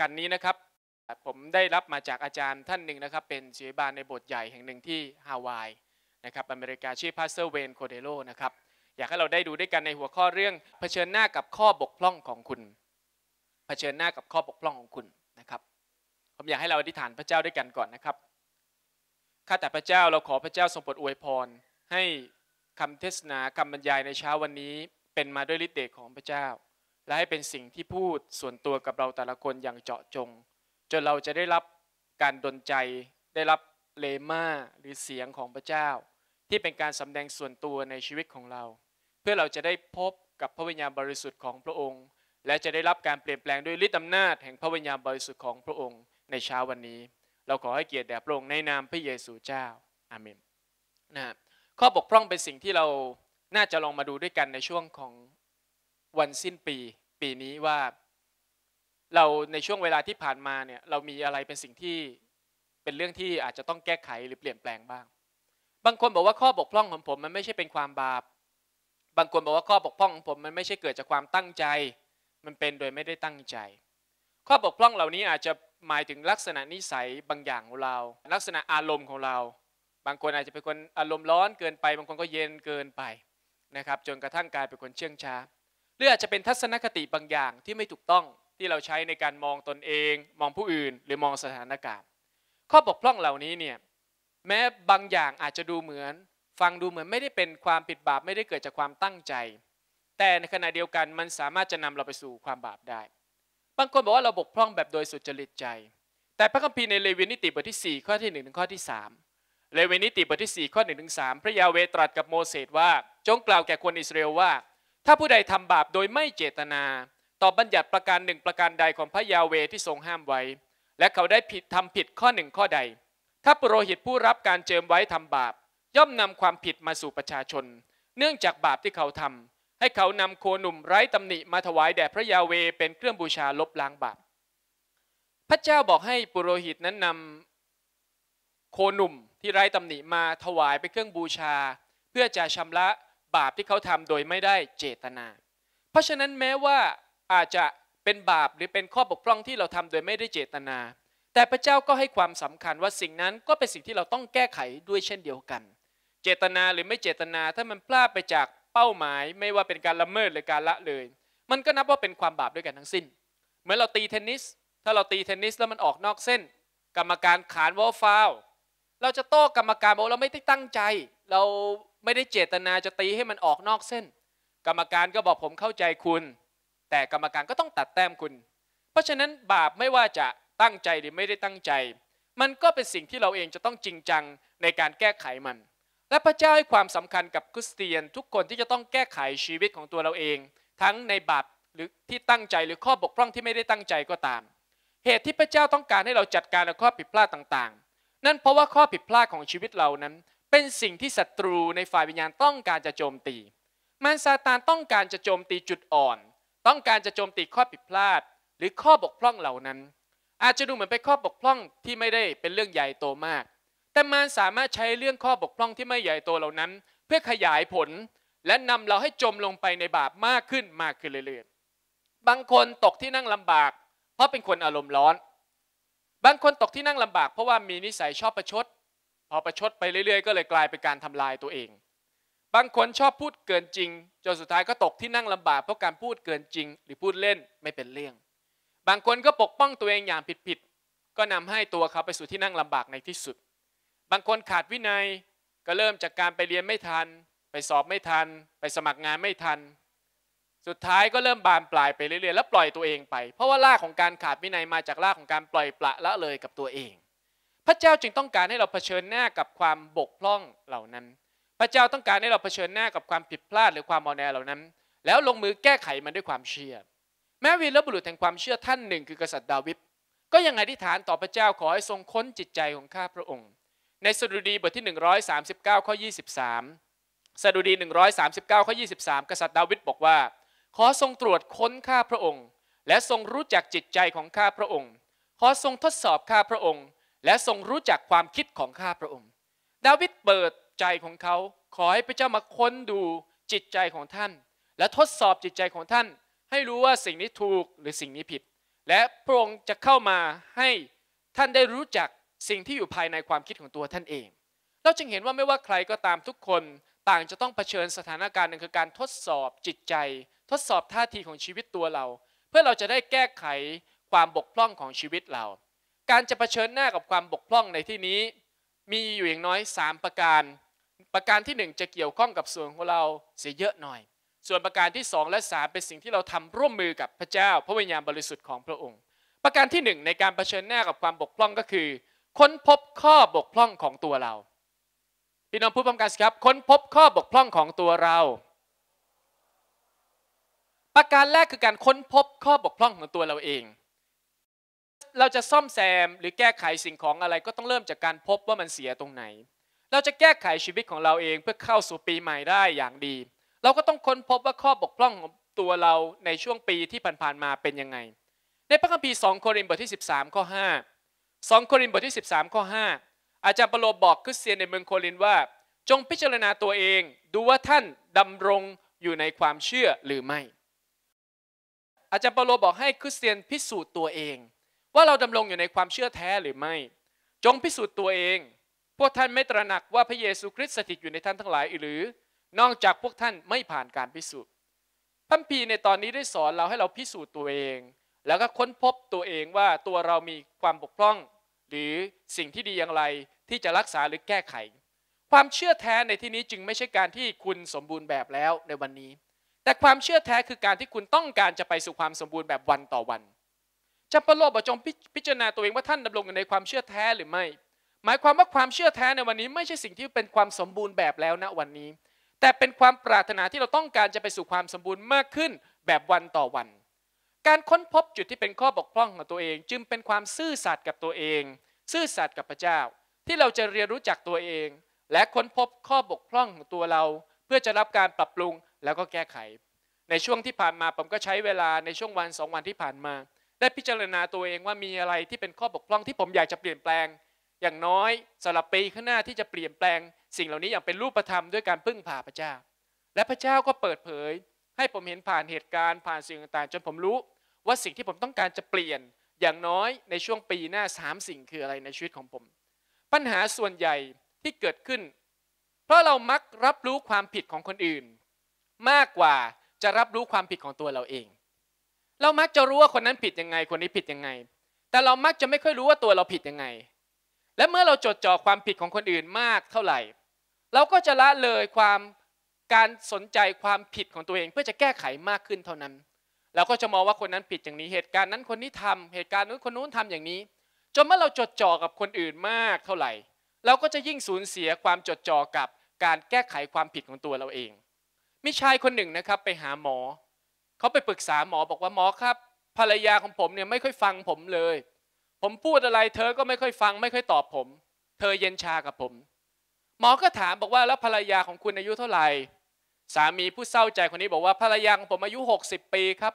กันนี้นะครับผมได้รับมาจากอาจารย์ท่านหนึ่งนะครับ เป็นศิลปาในบทใหญ่แห่งหนึ่งที่ฮาวายนะครับอเมริกาชื่อพาสเซอร์เวนโคเดโลนะครับอยากให้เราได้ดูด้วยกันในหัวข้อเรื่องเผชิญหน้ากับข้อบกพร่องของคุณเผชิญหน้ากับข้อบกพร่องของคุณนะครับผมอยากให้เราอธิษฐานพระเจ้าด้วยกันก่อนนะครับข้าแต่พระเจ้าเราขอพระเจ้าทรงโปรดอวยพรให้คำเทศนาคำบรรยายในเช้าวันนี้เป็นมาด้วยฤทธิ์เดชของพระเจ้าและให้เป็นสิ่งที่พูดส่วนตัวกับเราแต่ละคนอย่างเจาะจง จนเราจะได้รับการดลใจได้รับเลมาหรือเสียงของพระเจ้า ที่เป็นการสำแดงส่วนตัวในชีวิตของเรา เพื่อเราจะได้พบกับพระวิญญาณบริสุทธิ์ของพระองค์ และจะได้รับการเปลี่ยนแปลงด้วยฤทธิ์อำนาจแห่งพระวิญญาณบริสุทธิ์ของพระองค์ ในเช้าวันนี้ เราขอให้เกียรติแด่พระองค์ในนามพระเยซูเจ้า อาเมนนะข้อบกพร่องเป็นสิ่งที่เรา น่าจะลองมาดูด้วยกันในช่วงของวันสิ้นปีปีนี้ว่า เราในช่วงเวลาที่ผ่านมาเนี่ยเรามีอะไรเป็นสิ่งที่เป็นเรื่องที่อาจจะต้องแก้ไขหรือเปลี่ยนแปลงบ้าง บางคนบอกว่าข้อบกพร่องของผมมันไม่ใช่เป็นความบาป บางคนบอกว่าข้อบกพร่องของผมมันไม่ใช่เกิดจากความตั้งใจ มันเป็นโดยไม่ได้ตั้งใจ ข้อบกพร่องเหล่านี้อาจจะหมายถึงลักษณะนิสัยบางอย่างของเรา ลักษณะอารมณ์ของเรา บางคนอาจจะเป็นคนอารมณ์ร้อนเกินไปบางคนก็เย็นเกินไปนะครับ จนกระทั่งกลายเป็นคนเชื่องช้าหรืออาจจะเป็นทัศนคติบางอย่างที่ไม่ถูกต้องที่เราใช้ในการมองตนเอง มองผู้อื่นหรือมองสถานการณ์ ข้อบกพร่องเหล่านี้เนี่ยแม้บางอย่างอาจจะดูเหมือน ฟังดูเหมือนไม่ได้เป็นความผิดบาปไม่ได้เกิดจากความตั้งใจ แต่ในขณะเดียวกันมันสามารถจะนำเราไปสู่ความบาปได้ บางคนบอกว่าเราบกพร่องแบบโดยสุจริตใจ แต่พระคัมภีร์ในเลวีนิติบทที่4ข้อที่1ถึงข้อที่3เลวีนิติบทที่4ข้อ1ถึง3พระยาเวตรัสกับโมเสสว่า จงกล่าวแก่คนอิสราเอลว่าถ้าผู้ใดทำบาปโดยไม่เจตนาต่อบัญญัติประการหนึ่งประการใดของพระยาเวที่ทรงห้ามไว้ และเขาได้ผิดทำผิดข้อหนึ่งข้อใด ถ้าปุโรหิตผู้รับการเจิมไว้ทำบาป ย่อมนำความผิดมาสู่ประชาชน เนื่องจากบาปที่เขาทำให้เขานำโคหนุ่มไร้ตำหนิมาถวายแด่พระยาเวเป็นเครื่องบูชาลบล้างบาป พระเจ้าบอกให้ปุโรหิตนั้นนำโคหนุ่มที่ไร้ตำหนิมาถวายเป็นเครื่องบูชา เพื่อจะชำระบาปที่เขาทำโดยไม่ได้เจตนา เพราะฉะนั้นแม้ว่าอาจจะเป็นบาปหรือเป็นข้อบกพร่องที่เราทำโดยไม่ได้เจตนา แต่พระเจ้าก็ให้ความสำคัญว่าสิ่งนั้นก็เป็นสิ่งที่เราต้องแก้ไขด้วยเช่นเดียวกัน เจตนาหรือไม่เจตนาถ้ามันพลาดไปจากเป้าหมาย ไม่ว่าเป็นการละเมิดหรือการละเลย มันก็นับว่าเป็นความบาปด้วยกันทั้งสิ้นเหมือนเราตีเทนนิส ถ้าเราตีเทนนิสแล้วมันออกนอกเส้น กรรมการขานว่าฟาวเราจะโต้กรรมการบอกเราไม่ได้ตั้งใจเราไม่ได้เจตนาจะตีให้มันออกนอกเส้น กรรมการก็บอกผมเข้าใจคุณ แต่กรรมการก็ต้องตัดแต้มคุณ เพราะฉะนั้นบาปไม่ว่าจะตั้งใจหรือไม่ได้ตั้งใจ มันก็เป็นสิ่งที่เราเองจะต้องจริงจังในการแก้ไขมัน และพระเจ้าให้ความสำคัญกับคริสเตียน ทุกคนที่จะต้องแก้ไขชีวิตของตัวเราเอง ทั้งในบาปหรือที่ตั้งใจหรือข้อบกพร่องที่ไม่ได้ตั้งใจก็ตาม เหตุที่พระเจ้าต้องการให้เราจัดการกับข้อผิดพลาดต่างๆ นั่นเพราะว่าข้อผิดพลาดของชีวิตเรานั้นเป็นสิ่งที่ศัตรูในฝ่ายวิญญาณต้องการจะโจมตี มารซาตานต้องการจะโจมตีจุดอ่อน ต้องการจะโจมตีข้อผิดพลาด หรือข้อบกพร่องเหล่านั้น อาจจะดูเหมือนเป็นข้อบกพร่องที่ไม่ได้เป็นเรื่องใหญ่โตมาก แต่มารสามารถใช้เรื่องข้อบกพร่องที่ไม่ใหญ่โตเหล่านั้น เพื่อขยายผล และนำเราให้จมลงไปในบาปมากขึ้นมากขึ้นเรื่อยๆ บางคนตกที่นั่งลำบาก เพราะเป็นคนอารมณ์ร้อน บางคนตกที่นั่งลำบากเพราะว่ามีนิสัยชอบประชดพอประชดไปเรื่อย ๆ ก็เลยกลายเป็นการทำลายตัวเอง บางคนชอบพูดเกินจริงจนสุดท้ายก็ตกที่นั่งลำบากเพราะการพูดเกินจริง หรือพูดเล่นไม่เป็นเรื่อง บางคนก็ปกป้องตัวเองอย่างผิดๆก็นำให้ตัวเขาไปสู่ที่นั่งลำบากในที่สุด บางคนขาดวินัยก็เริ่มจากการไปเรียนไม่ทัน ไปสอบไม่ทัน ไปสมัครงานไม่ทัน สุดท้ายก็เริ่มบานปลายไปเรื่อยๆ แล้วปล่อยตัวเองไป เพราะว่าล่าของการขาดวินัยมาจากล่าของการปล่อยปละละเลยกับตัวเองพระเจ้าจึงต้องการให้เราเผชิญหน้ากับความบกพร่องเหล่านั้น พระเจ้าต้องการให้เราเผชิญหน้ากับความผิดพลาดหรือความมอแนเหล่านั้น แล้วลงมือแก้ไขมันด้วยความเชื่อ แม้วีรบุรุษแห่งความเชื่อท่านหนึ่งคือกษัตริย์ดาวิด ก็ยังอธิษฐานต่อพระเจ้าขอให้ทรงค้นจิตใจของข้าพระองค์ ในสดุดีบทที่ 139ข้อ23 สดุดี 139ข้อ23 กษัตริย์ดาวิดบอกว่า ขอทรงตรวจค้นข้าพระองค์ และทรงรู้จักจิตใจของข้าพระองค์ ขอทรงทดสอบข้าพระองค์และทรงรู้จักความคิดของข้าพระองค์ ดาวิดเปิดใจของเขาขอให้พระเจ้ามาค้นดูจิตใจของท่าน และทดสอบจิตใจของท่าน ให้รู้ว่าสิ่งนี้ถูกหรือสิ่งนี้ผิด และพระองค์จะเข้ามาให้ท่านได้รู้จักสิ่งที่อยู่ภายในความคิดของตัวท่านเอง เราจึงเห็นว่าไม่ว่าใครก็ตามทุกคนต่างจะต้องเผชิญสถานการณ์หนึ่งคือการทดสอบจิตใจ ทดสอบท่าทีของชีวิตตัวเรา เพื่อเราจะได้แก้ไขความบกพร่องของชีวิตเราการจะะเผชิญหน้ากับความบกพร่องในที่นี้ มีอยู่อย่างน้อย 3 ประการ ประการที่ 1 จะเกี่ยวข้องกับส่วนของเราเสียเยอะหน่อย ส่วนประการที่ 2 และ 3 เป็นสิ่งที่เราทำร่วมมือกับพระเจ้าพระวิญญาณบริสุทธิ์ของพระองค์ ประการที่ 1 ในการรเผชิญหน้ากับความบกพร่องก็คือ ค้นพบข้อบกพร่องของตัวเราพี่น้องพูดพร้อมกันสครับ ค้นพบข้อบกพร่องของตัวเรา ประการแรกคือการค้นพบข้อบกพร่องของตัวเราเองเราจะซ่อมแซมหรือแก้ไขสิ่งของอะไรก็ต้องเริ่มจากการพบว่ามันเสียตรงไหน เราจะแก้ไขชีวิตของเราเองเพื่อเข้าสู่ปีใหม่ได้อย่างดี เราก็ต้องค้นพบว่าข้อบกพร่องของตัวเราในช่วงปีที่ผ่านๆมาเป็นยังไง ในพระคัมภีร์2โครินธ์บทที่13ข้อ5 2โครินธ์บทที่ 13ข้อ5อาจารย์เปโลบอกคริสเตียนในเมืองโครินธ์ว่า จงพิจารณาตัวเองดูว่าท่านดำรงอยู่ในความเชื่อหรือไม่อาจารย์เปโลบอกให้คริสเตียนพิสูจน์ตัวเองว่าเราดำรงอยู่ในความเชื่อแท้หรือไม่ จงพิสูจน์ตัวเอง พวกท่านไม่ตระหนักว่าพระเยซูคริสต์สถิตอยู่ในท่านทั้งหลายหรือ นอกจากพวกท่านไม่ผ่านการพิสูจน์พัมพีในตอนนี้ได้สอนเราให้เราพิสูจน์ตัวเอง แล้วก็ค้นพบตัวเองว่าตัวเรามีความบกพร่อง หรือสิ่งที่ดีอย่างไรที่จะรักษาหรือแก้ไข ความเชื่อแท้ในที่นี้จึงไม่ใช่การที่คุณสมบูรณ์แบบแล้วในวันนี้ แต่ความเชื่อแท้คือการที่คุณต้องการจะไปสู่ความสมบูรณ์แบบวันต่อวันจะปโลบอกจงพิจารณาตัวเองว่าท่านดำรงอยู่ในความเชื่อแท้หรือไม่ หมายความว่าความเชื่อแท้ในวันนี้ ไม่ใช่สิ่งที่เป็นความสมบูรณ์แบบแล้วณวันนี้ แต่เป็นความปรารถนาที่เราต้องการจะไปสู่ความสมบูรณ์มากขึ้นแบบวันต่อวัน การค้นพบจุดที่เป็นข้อบกพร่องของตัวเอง จึงเป็นความซื่อสัตย์กับตัวเอง ซื่อสัตย์กับพระเจ้า ที่เราจะเรียนรู้จักตัวเอง และค้นพบข้อบกพร่องของตัวเรา เพื่อจะรับการปรับปรุงแล้วก็แก้ไข ในช่วงที่ผ่านมาผมก็ใช้เวลาในช่วงวันสองวันที่ผ่านมาได้พิจารณาตัวเองว่ามีอะไรที่เป็นข้อบกพร่องที่ผมอยากจะเปลี่ยนแปลง อย่างน้อยสำหรับปีข้างหน้าที่จะเปลี่ยนแปลง สิ่งเหล่านี้อย่างเป็นรูปธรรมด้วย การพึ่งพาพระเจ้า และพระเจ้าก็เปิดเผย ให้ผมเห็นผ่านเหตุการณ์ผ่านสิ่งต่างๆ จนผมรู้ว่าสิ่งที่ผมต้องการจะเปลี่ยนอย่างน้อยในช่วงปีหน้า3สิ่งคืออะไรในชีวิตของผม ปัญหาส่วนใหญ่ที่เกิดขึ้น เพราะเรามักรับรู้ความผิดของคนอื่น มากกว่าจะรับรู้ความผิดของตัวเราเองเรามักจะรู้ว่าคนนั้นผิดยังไง คนนี้ผิดยังไง แต่เรามักจะไม่ค่อยรู้ว่าตัวเราผิดยังไง และเมื่อเราจดจ่อความผิดของคนอื่นมากเท่าไหร่ เราก็จะละเลยความการสนใจความผิดของตัวเองเพื่อจะแก้ไขมากขึ้นเท่านั้นเราก็จะมองว่าคนนั้นผิดอย่างนี้เหตุการณ์นั้นคนนี้ทำเหตุการณ์นู้นคนนู้นทำอย่างนี้จนเมื่อเราจดจ่อกับคนอื่นมากเท่าไหร่ เราก็จะยิ่งสูญเสียความจดจ่อกับการแก้ไขความผิดของตัวเราเองมีชายคนหนึ่งนะครับ ไปหาหมอเขาไปปรึกษาหมอบอกว่าหมอครับภรรยาของผมเนี่ยไม่ค่อยฟังผมเลย ผมพูดอะไรเธอก็ไม่ค่อยฟังไม่ค่อยตอบผม เธอเย็นชากับผม หมอก็ถามบอกว่า แล้วภรรยาของคุณอายุเท่าไหร่สามีผู้เศร้าใจคนนี้บอกว่าภรรยาของผมอายุ60ปีครับ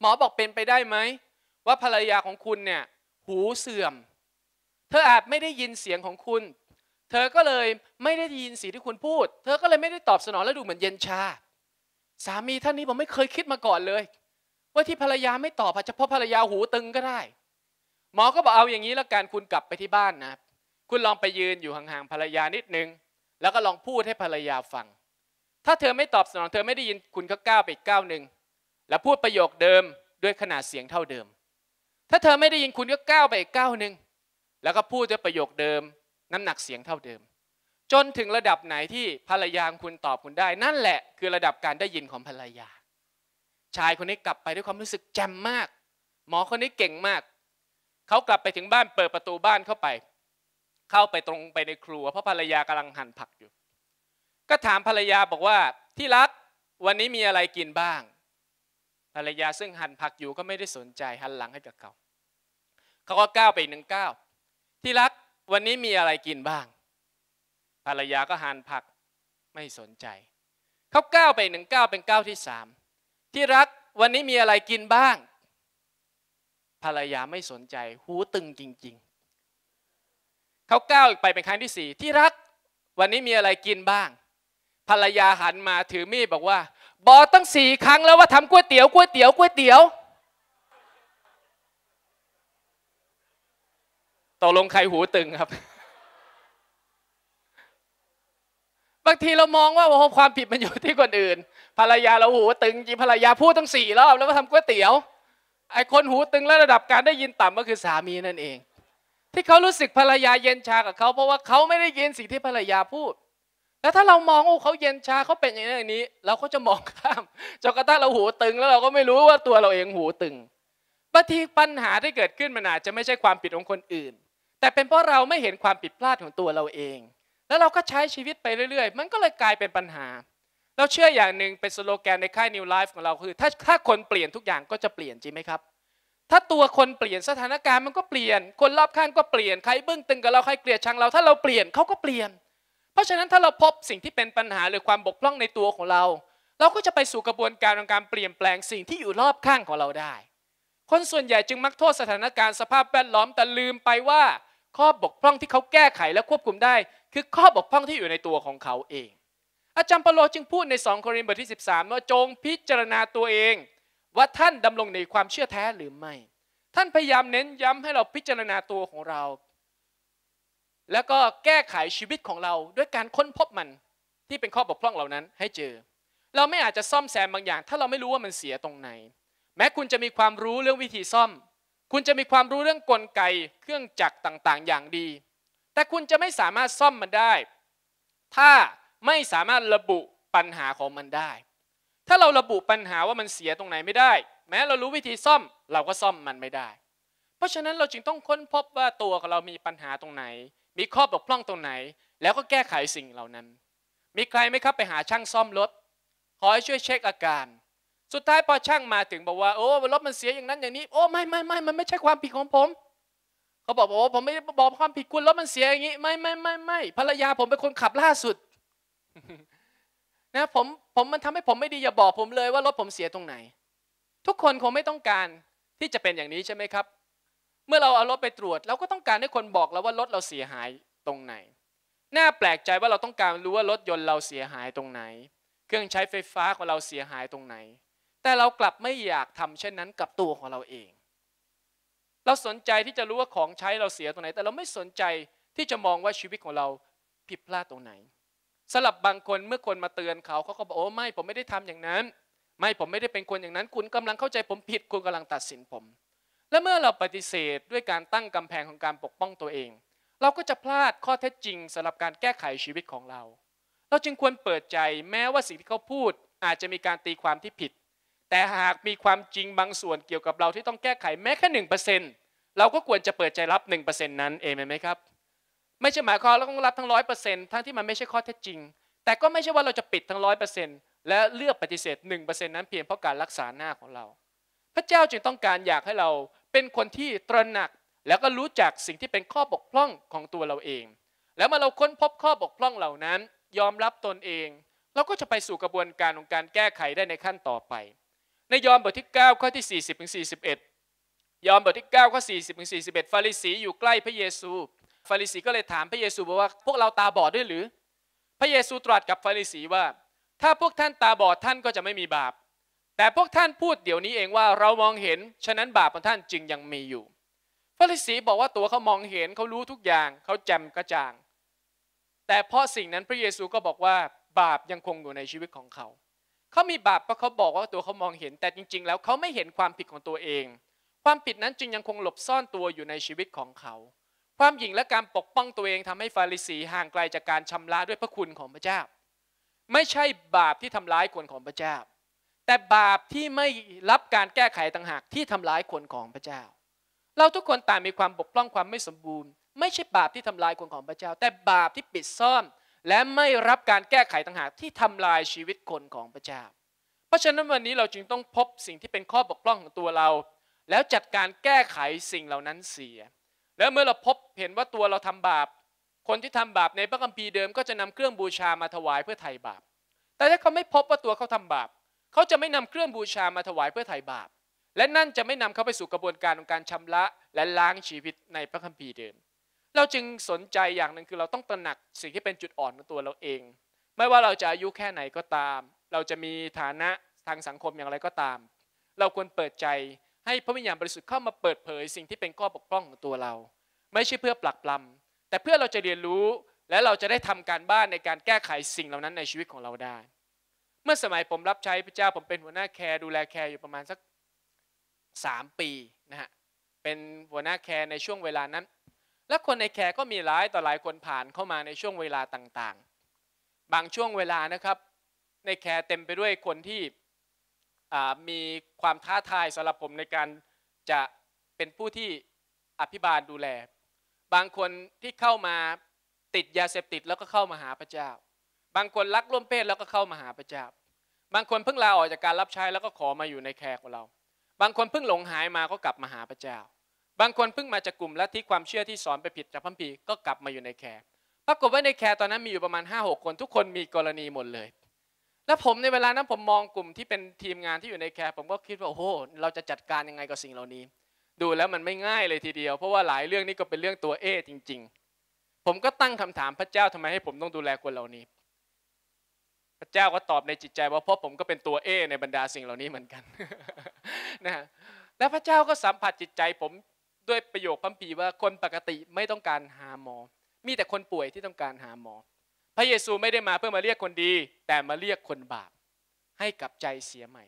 หมอบอกเป็นไปได้ไหมว่าภรรยาของคุณเนี่ยหูเสื่อม เธออาจไม่ได้ยินเสียงของคุณ เธอก็เลยไม่ได้ยินสิ่งที่คุณพูด เธอก็เลยไม่ได้ตอบสนองและดูเหมือนเย็นชาสามีท่านนี้ผมไม่เคยคิดมาก่อนเลย ว่าที่ภรรยาไม่ตอบอาจจะเพราะภรรยาหูตึงก็ได้ หมอก็บอกเอาอย่างนี้แล้วกันคุณกลับไปที่บ้านนะคุณลองไปยืนอยู่ห่างๆภรรยานิดนึงแล้วก็ลองพูดให้ภรรยาฟัง ถ้าเธอไม่ตอบสนองเธอไม่ได้ยินคุณก็ก้าวไปก้าวหนึ่งแล้วพูดประโยคเดิมด้วยขนาดเสียงเท่าเดิม ถ้าเธอไม่ได้ยินคุณก็ก้าวไปอีกก้าวหนึ่งแล้วก็พูดด้วยประโยคเดิมน้ำหนักเสียงเท่าเดิมจนถึงระดับไหนที่ภรรยาคุณตอบคุณได้ นั่นแหละคือระดับการได้ยินของภรรยา ชายคนนี้กลับไปด้วยความรู้สึกแจ่มมาก หมอคนนี้เก่งมาก เขากลับไปถึงบ้านเปิดประตูบ้านเข้าไป เข้าไปตรงไปในครัวเพราะภรรยากำลังหั่นผักอยู่ก็ถามภรรยาบอกว่า ที่รักวันนี้มีอะไรกินบ้าง ภรรยาซึ่งหั่นผักอยู่ก็ไม่ได้สนใจ หันหลังให้กับเขา เขาก็ก้าวไปหนึ่งก้าวที่รักวันนี้มีอะไรกินบ้างภรรยาก็หันผักไม่สนใจเขาก้าวไปหนึ่งก้าวเป็นก้าวที่สามที่รักวันนี้มีอะไรกินบ้าง ภรรยาไม่สนใจ หูตึงจริง ๆเขาก้าวไปเป็นครั้งที่สี่ที่รัก วันนี้มีอะไรกินบ้างภรรยาหันมาถือมีดบอกว่า บอกตั้งสี่ครั้งแล้วว่าทำก๋วยเตี๋ยวก๋วยเตี๋ยวก๋วยเตี๋ยวตกลงใครหูตึงครับบางที เรามองว่าโอ้ความผิดมันอยู่ที่คนอื่น ภรรยาเราหูตึงจริงภรรยาพูดตั้งสี่รอบแล้วก็ทำก๋วยเตี๋ยว ไอ้คนหูตึงแล้วระดับการได้ยินต่ำก็คือสามีนั่นเอง ที่เขารู้สึกภรรยาเย็นชากับเขาเพราะว่าเขาไม่ได้ยินสิ่งที่ภรรยาพูด แล้วถ้าเรามองว่าเขาเย็นชาเขาเป็นอย่างนี้อย่างนี้ เราก็จะมองข้ามจนกระทั่งเราหูตึง แล้วเราก็ไม่รู้ว่าตัวเราเองหูตึงบางทีปัญหาที่เกิดขึ้นมันอาจจะไม่ใช่ความผิดของคนอื่น แต่เป็นเพราะเราไม่เห็นความผิดพลาดของตัวเราเองแล้วเราก็ใช้ชีวิตไปเรื่อยๆ มันก็เลยกลายเป็นปัญหา เราเชื่ออย่างหนึ่งเป็นสโลแกนในค่าย New Life ของเราคือ ถ้าถ้าคนเปลี่ยนทุกอย่างก็จะเปลี่ยนจริงไหมครับ ถ้าตัวคนเปลี่ยนสถานการณ์มันก็เปลี่ยน คนรอบข้างก็เปลี่ยน ใครบึ้งตึงกับเราใครเกลียดชังเราถ้าเราเปลี่ยนเขาก็เปลี่ยน เพราะฉะนั้นถ้าเราพบสิ่งที่เป็นปัญหาหรือความบกพร่องในตัวของเรา เราก็จะไปสู่กระบวนการของการเปลี่ยนแปลงสิ่งที่อยู่รอบข้างของเราได้ คนส่วนใหญ่จึงมักโทษสถานการณ์สภาพแวดล้อมแต่ลืมไปว่าข้อบกพร่องที่เขาแก้ไขและควบคุมได้คือข้อบกพร่องที่อยู่ในตัวของเขาเอง อาจารย์เปโลจึงพูดใน2โครินธ์บทที่ 13ว่าจงพิจารณาตัวเอง ว่าท่านดำรงในความเชื่อแท้หรือไม่ ท่านพยายามเน้นย้ำให้เราพิจารณาตัวของเรา แล้วก็แก้ไขชีวิตของเราด้วยการค้นพบมัน ที่เป็นข้อบกพร่องเหล่านั้นให้เจอ เราไม่อาจจะซ่อมแซมบางอย่าง ถ้าเราไม่รู้ว่ามันเสียตรงไหน แม้คุณจะมีความรู้เรื่องวิธีซ่อม คุณจะมีความรู้เรื่องกลไกเครื่องจักรต่าง ๆ อย่างดีแต่คุณจะไม่สามารถซ่อมมันได้ ถ้าไม่สามารถระบุปัญหาของมันได้ ถ้าเราระบุปัญหาว่ามันเสียตรงไหนไม่ได้ แม้เรารู้วิธีซ่อมเราก็ซ่อมมันไม่ได้ เพราะฉะนั้นเราจึงต้องค้นพบว่าตัวของเรามีปัญหาตรงไหน มีข้อบกพร่องตรงไหน แล้วก็แก้ไขสิ่งเหล่านั้น มีใครไหมครับไปหาช่างซ่อมรถขอให้ช่วยเช็คอาการ สุดท้ายพอช่างมาถึงบอกว่าโอ้รถมันเสียอย่างนั้นอย่างนี้โอ้ไม่ไม่ไม่มันไม่ใช่ความผิดของผมเขาบอกว่าผมไม่ได้บอกความผิดคุณแล้วมันเสียอย่างนี้ไม่ไม่ไม่ไม่ภรรยาผมเป็นคนขับล่าสุดนะผมผมมันทำให้ผมไม่ดีอย่าบอกผมเลยว่ารถผมเสียตรงไหน ทุกคนคงไม่ต้องการที่จะเป็นอย่างนี้ใช่ไหมครับ เมื่อเราเอารถไปตรวจ เราก็ต้องการให้คนบอกเราว่ารถเราเสียหายตรงไหน น่าแปลกใจว่าเราต้องการรู้ว่ารถยนต์เราเสียหายตรงไหน เครื่องใช้ไฟฟ้าของเราเสียหายตรงไหน แต่เรากลับไม่อยากทำเช่นนั้น กับตัวของเราเองเราสนใจที่จะรู้ว่าของใช้เราเสียตรงไหน แต่เราไม่สนใจที่จะมองว่าชีวิตของเราผิดพลาดตรงไหนสำหรับบางคนเมื่อคนมาเตือนเขาเขาก็บอกโอ้ไม่ผมไม่ได้ทำอย่างนั้น ไม่ผมไม่ได้เป็นคนอย่างนั้น คุณกำลังเข้าใจผมผิดคุณกำลังตัดสินผม และเมื่อเราปฏิเสธด้วยการตั้งกำแพงของการปกป้องตัวเอง เราก็จะพลาดข้อเท็จจริงสำหรับการแก้ไขชีวิตของเรา เราจึงควรเปิดใจแม้ว่าสิ่งที่เขาพูดอาจจะมีการตีความที่ผิดแต่หากมีความจริงบางส่วนเกี่ยวกับเราที่ต้องแก้ไขแม้แค่หนึ่งเปอร์เซ็นต์เราก็ควรจะเปิดใจรับหนึ่งเปอร์เซนต์นั้นเองไหมครับ ไม่ใช่หมายความเราต้องรับทั้งร้อยเปอร์เซ็นต์ทั้งที่มันไม่ใช่ข้อเท็จจริง แต่ก็ไม่ใช่ว่าเราจะปิดทั้งร้อยเปอร์เซ็นต์และเลือกปฏิเสธหนึ่งเปอร์เซ็นต์นั้นเพียงเพราะการรักษาหน้าของเรา พระเจ้าจึงต้องการอยากให้เราเป็นคนที่ตระหนักแล้วก็รู้จักสิ่งที่เป็นข้อบกพร่องของตัวเราเอง แล้วเมื่อเราค้นพบข้อบกพร่องเหล่านั้น ยอมรับตนเองเราก็จะไปสู่กระบวนการของการแก้ไขได้ในขั้นต่อไปในยอห์นบทที่9ข้อที่40ถึง41ยอห์นบทที่9ข้อ40ถึง41 ฟาริสีอยู่ใกล้พระเยซู ฟาริสีก็เลยถามพระเยซูบอกว่าพวกเราตาบอดด้วยหรือ พระเยซูตรัสกับฟาริสีว่า ถ้าพวกท่านตาบอดท่านก็จะไม่มีบาป แต่พวกท่านพูดเดี๋ยวนี้เองว่าเรามองเห็นฉะนั้นบาปของท่านจึงยังมีอยู่ ฟาริสีบอกว่าตัวเขามองเห็นเขารู้ทุกอย่างเขาแจ่มกระจ่าง แต่เพราะสิ่งนั้นพระเยซูก็บอกว่าบาปยังคงอยู่ในชีวิตของเขาเขามีบาปเพราะเขา บอก ว่า ตัว เขา มอง เห็น แต่จริง ๆ แล้ว เขา ไม่ เห็น ความ ผิด ของ ตัวเอง ความ ผิด นั้นจึงยัง คง หลบซ่อน ตัว อยู่ ใน ชีวิต ของเขา ความหยิ่งและ การ ปกป้อง ตัวเองทำให้ ฟาริสี ห่าง ไกล จาก การชำระ ด้วย พระคุณ ของ พระเจ้า ไม่ ใช่ บาป ที่ทำร้ายคนของ พระเจ้า แต่บาปที่ไม่รับการ แก้ไข ต่างหาก ที่ทำร้ายคนของ พระเจ้า เราทุกคน ต่าง มี ความบกพร่อง ความ ไม่สมบูรณ์ ไม่ ใช่ บาป ที่ทำลายคนของพระเจ้า แต่บาปที่ปิดซ่อนและไม่รับการแก้ไขต่างหากที่ทำลายชีวิตคนของพระเจ้าเพราะฉะนั้นวันนี้เราจึงต้องพบสิ่งที่เป็นข้อบกพร่องของตัวเรา แล้วจัดการแก้ไขสิ่งเหล่านั้นเสีย แล้วเมื่อเราพบเห็นว่าตัวเราทำบาปคนที่ทำบาปในพระคัมภีร์เดิมก็จะนำเครื่องบูชามาถวายเพื่อไถ่บาป แต่ถ้าเขาไม่พบว่าตัวเขาทำบาปเขาจะไม่นำเครื่องบูชามาถวายเพื่อไถ่บาป และนั่นจะไม่นำเขาไปสู่กระบวนการของการชำระและล้างชีวิตในพระคัมภีร์เดิมเราจึงสนใจอย่างหนึ่งคือเราต้องตระหนักสิ่งที่เป็นจุดอ่อนของตัวเราเอง ไม่ว่าเราจะอายุแค่ไหนก็ตาม เราจะมีฐานะทางสังคมอย่างไรก็ตาม เราควรเปิดใจให้พระวิญญาณบริสุทธิ์เข้ามาเปิดเผยสิ่งที่เป็นข้อบกพร่องของตัวเรา ไม่ใช่เพื่อปลักปลำ แต่เพื่อเราจะเรียนรู้และเราจะได้ทำการบ้านในการแก้ไขสิ่งเหล่านั้นในชีวิตของเราได้ เมื่อสมัยผมรับใช้พระเจ้าผมเป็นหัวหน้าแคร์ดูแลแคร์อยู่ประมาณสัก 3 ปีนะฮะเป็นหัวหน้าแคร์ในช่วงเวลานั้นและคนในแขกก็มีหลายต่อหลายคนผ่านเข้ามาในช่วงเวลาต่างๆ บางช่วงเวลานะครับในแคร์เต็มไปด้วยคนที่มีความท้าทายสำหรับผมในการจะเป็นผู้ที่อภิบาลดูแล บางคนที่เข้ามาติดยาเสพติดแล้วก็เข้ามาหาพระเจ้า บางคนรักร่วมเพศแล้วก็เข้ามาหาพระเจ้า บางคนเพิ่งลาออกจากการรับใช้แล้วก็ขอมาอยู่ในแคร์ของเรา บางคนเพิ่งหลงหายมาก็กลับมาหาพระเจ้าบางคนเพิ่งมาจากกลุ่มและที่ความเชื่อที่สอนไปผิดจากพัมพีก็กลับมาอยู่ในแคร์ปรากฏว่าในแคร์ตอนนั้นมีอยู่ประมาณ5้าหคนทุกคนมีกรณีหมดเลย แล้วผมในเวลานั้นผมมองกลุ่มที่เป็นทีมงานที่อยู่ในแคร์ผมก็คิดว่าโอ้โห เราจะจัดการยังไงกับสิ่งเหล่านี้ ดูแล้วมันไม่ง่ายเลยทีเดียว เพราะว่าหลายเรื่องนี้ก็เป็นเรื่องตัวเอจริง ๆ ผมก็ตั้งคำถามพระเจ้าทำไมให้ผมต้องดูแลคนเหล่านี้ พระเจ้าก็ตอบในจิตใจว่าเพราะผมก็เป็นตัวเอในบรรดาสิ่งเหล่านี้เหมือนกันนะแล้วพระเจ้าก็สัมผัสจิตใจผมด้วยประโยคพัมพีว่าคนปกติไม่ต้องการหาหมอ มีแต่คนป่วยที่ต้องการหาหมอ พระเยซูไม่ได้มาเพื่อมาเรียกคนดี แต่มาเรียกคนบาป ให้กลับใจเสียใหม่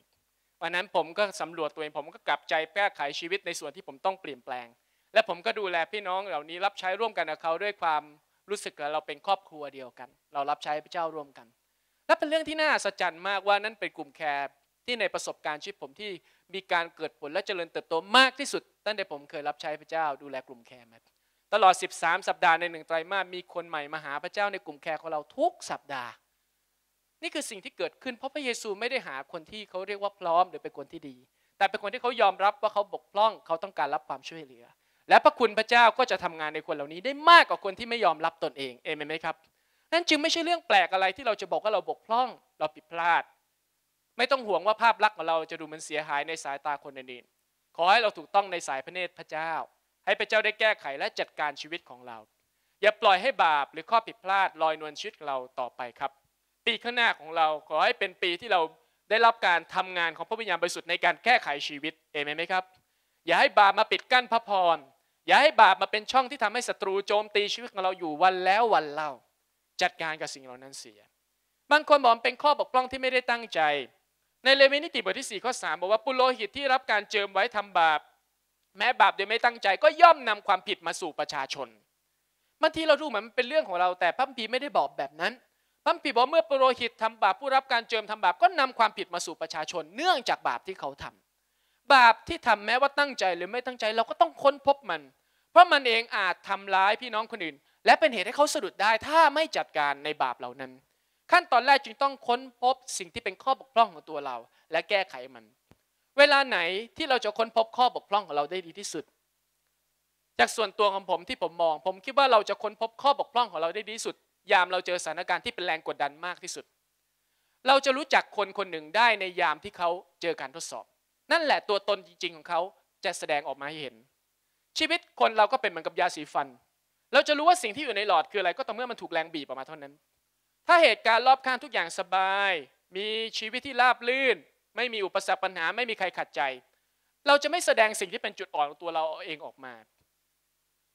วันนั้นผมก็สำรวจตัวเองผมก็กลับใจแก้ไขชีวิตในส่วนที่ผมต้องเปลี่ยนแปลง และผมก็ดูแลพี่น้องเหล่านี้รับใช้ร่วมกันกับเขาด้วยความรู้สึกว่าเราเป็นครอบครัวเดียวกัน เรารับใช้พระเจ้าร่วมกัน และเป็นเรื่องที่น่าสัจจรรย์มากว่านั่นเป็นกลุ่มแคร์ที่ในประสบการณ์ชีวิตผมที่มีการเกิดผลและเจริญเติบโตมากที่สุดั้งแต่ผมเคยรับใช้พระเจ้าดูแลกลุ่มแคร์มาตลอด 13 สัปดาห์ในหนึ่งไตรมาสมีคนใหม่มาหาพระเจ้าในกลุ่มแคร์ของเราทุกสัปดาห์ นี่คือสิ่งที่เกิดขึ้น เพราะพระเยซูไม่ได้หาคนที่เขาเรียกว่าพร้อมหรือเป็นคนที่ดี แต่เป็นคนที่เขายอมรับว่าเขาบกพร่อง เขาต้องการรับความช่วยเหลือ และพระคุณพระเจ้าก็จะทำงานในคนเหล่านี้ ได้มากกว่าคนที่ไม่ยอมรับตนเองเอเมนไหมครับนั่นจึงไม่ใช่เรื่องแปลกอะไรที่เราจะบอกว่าเราบกพร่อง เราผิดพลาด ไม่ต้องห่วงว่าภาพลักษณ์ของเราจะดูมันเสียหายในสายตาคนอื่นขอให้เราถูกต้องในสายพระเนตรพระเจ้า ให้พระเจ้าได้แก้ไขและจัดการชีวิตของเรา อย่าปล่อยให้บาปหรือข้อผิดพลาดลอยนวลชีวิตเราต่อไปครับ ปีข้างหน้าของเรา ขอให้เป็นปีที่เราได้รับการทำงานของพระวิญญาณบริสุทธิ์ในการแก้ไขชีวิตเอเมนไหมครับ อย่าให้บาปมาปิดกั้นพระพร อย่าให้บาปมาเป็นช่องที่ทำให้ศัตรูโจมตีชีวิตของเราอยู่วันแล้ววันเล่า จัดการกับสิ่งเหล่านั้นเสียบางคนบอกเป็นข้อบกพร่องที่ไม่ได้ตั้งใจในเลวีนิติบทที่4ข้อ3บอกว่าปุโรหิตที่รับการเจิมไว้ทำบาป แม้บาปโดยไม่ตั้งใจ ก็ย่อมนำความผิดมาสู่ประชาชนบางทีเราดูเหมือนมันเป็นเรื่องของเราแต่พระพีไม่ได้บอกแบบนั้นพระพีบอกเมื่อปุโรหิตทำบาปผู้รับการเจิมทำบาปก็นำความผิดมาสู่ประชาชน เนื่องจากบาปที่เขาทำ บาปที่ทำแม้ว่าตั้งใจ หรือไม่ตั้งใจเราก็ต้องค้นพบมัน เพราะมันเองอาจทำร้ายพี่น้องคนอื่น และเป็นเหตุให้เขาสะดุดได้ถ้าไม่จัดการในบาปเหล่านั้นขั้นตอนแรกจึงต้องค้นพบสิ่งที่เป็นข้อบกพร่องของตัวเรา และแก้ไขมัน เวลาไหนที่เราจะค้นพบข้อบกพร่องของเราได้ดีที่สุด จากส่วนตัวของผมที่ผมมอง ผมคิดว่าเราจะค้นพบข้อบกพร่องของเราได้ดีที่สุด ยามเราเจอสถานการณ์ที่เป็นแรงกดดันมากที่สุด เราจะรู้จักคนคนหนึ่งได้ในยามที่เขาเจอการทดสอบ นั่นแหละตัวตนจริงๆของเขาจะแสดงออกมาให้เห็น ชีวิตคนเราก็เป็นเหมือนกับยาสีฟัน เราจะรู้ว่าสิ่งที่อยู่ในหลอดคืออะไรก็ต่อเมื่อมันถูกแรงบีบออกมาเท่านั้นถ้าเหตุการณ์รอบข้างทุกอย่างสบาย มีชีวิตที่ราบรื่น ไม่มีอุปสรรคปัญหา ไม่มีใครขัดใจ เราจะไม่แสดงสิ่งที่เป็นจุดอ่อนของตัวเราเองออกมา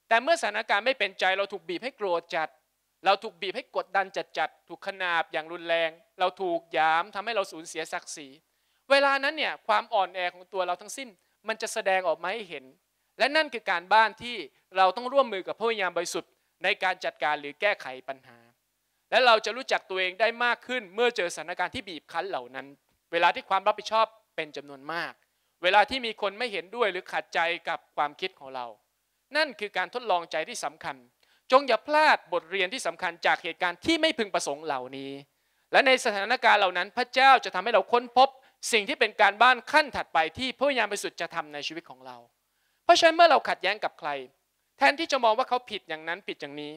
แต่เมื่อสถานการณ์ไม่เป็นใจ เราถูกบีบให้โกรธจัด เราถูกบีบให้กดดันจัดจัด ถูกขนาบอย่างรุนแรง เราถูกยามทำให้เราสูญเสียศักดิ์ศรี เวลานั้นเนี่ย ความอ่อนแอของตัวเราทั้งสิ้น มันจะแสดงออกมาให้เห็น และนั่นคือการบ้านที่เราต้องร่วมมือกับพระวิญญาณบริสุทธิ์ในการจัดการหรือแก้ไขปัญหาและเราจะรู้จักตัวเองได้มากขึ้น เมื่อเจอสถานการณ์ที่บีบคั้นเหล่านั้น เวลาที่ความรับผิดชอบเป็นจำนวนมาก เวลาที่มีคนไม่เห็นด้วยหรือขัดใจกับความคิดของเรา นั่นคือการทดลองใจที่สำคัญ จงอย่าพลาดบทเรียนที่สำคัญจากเหตุการณ์ที่ไม่พึงประสงค์เหล่านี้ และในสถานการณ์เหล่านั้น พระเจ้าจะทำให้เราค้นพบ สิ่งที่เป็นการบ้านขั้นถัดไป ที่พระยญามไปสุดจะทำในชีวิตของเรา เพราะฉะนั้นเมื่อเราขัดแย้งกับใคร แทนที่จะมองว่าเขาผิดอย่างนั้นผิดอย่างนี้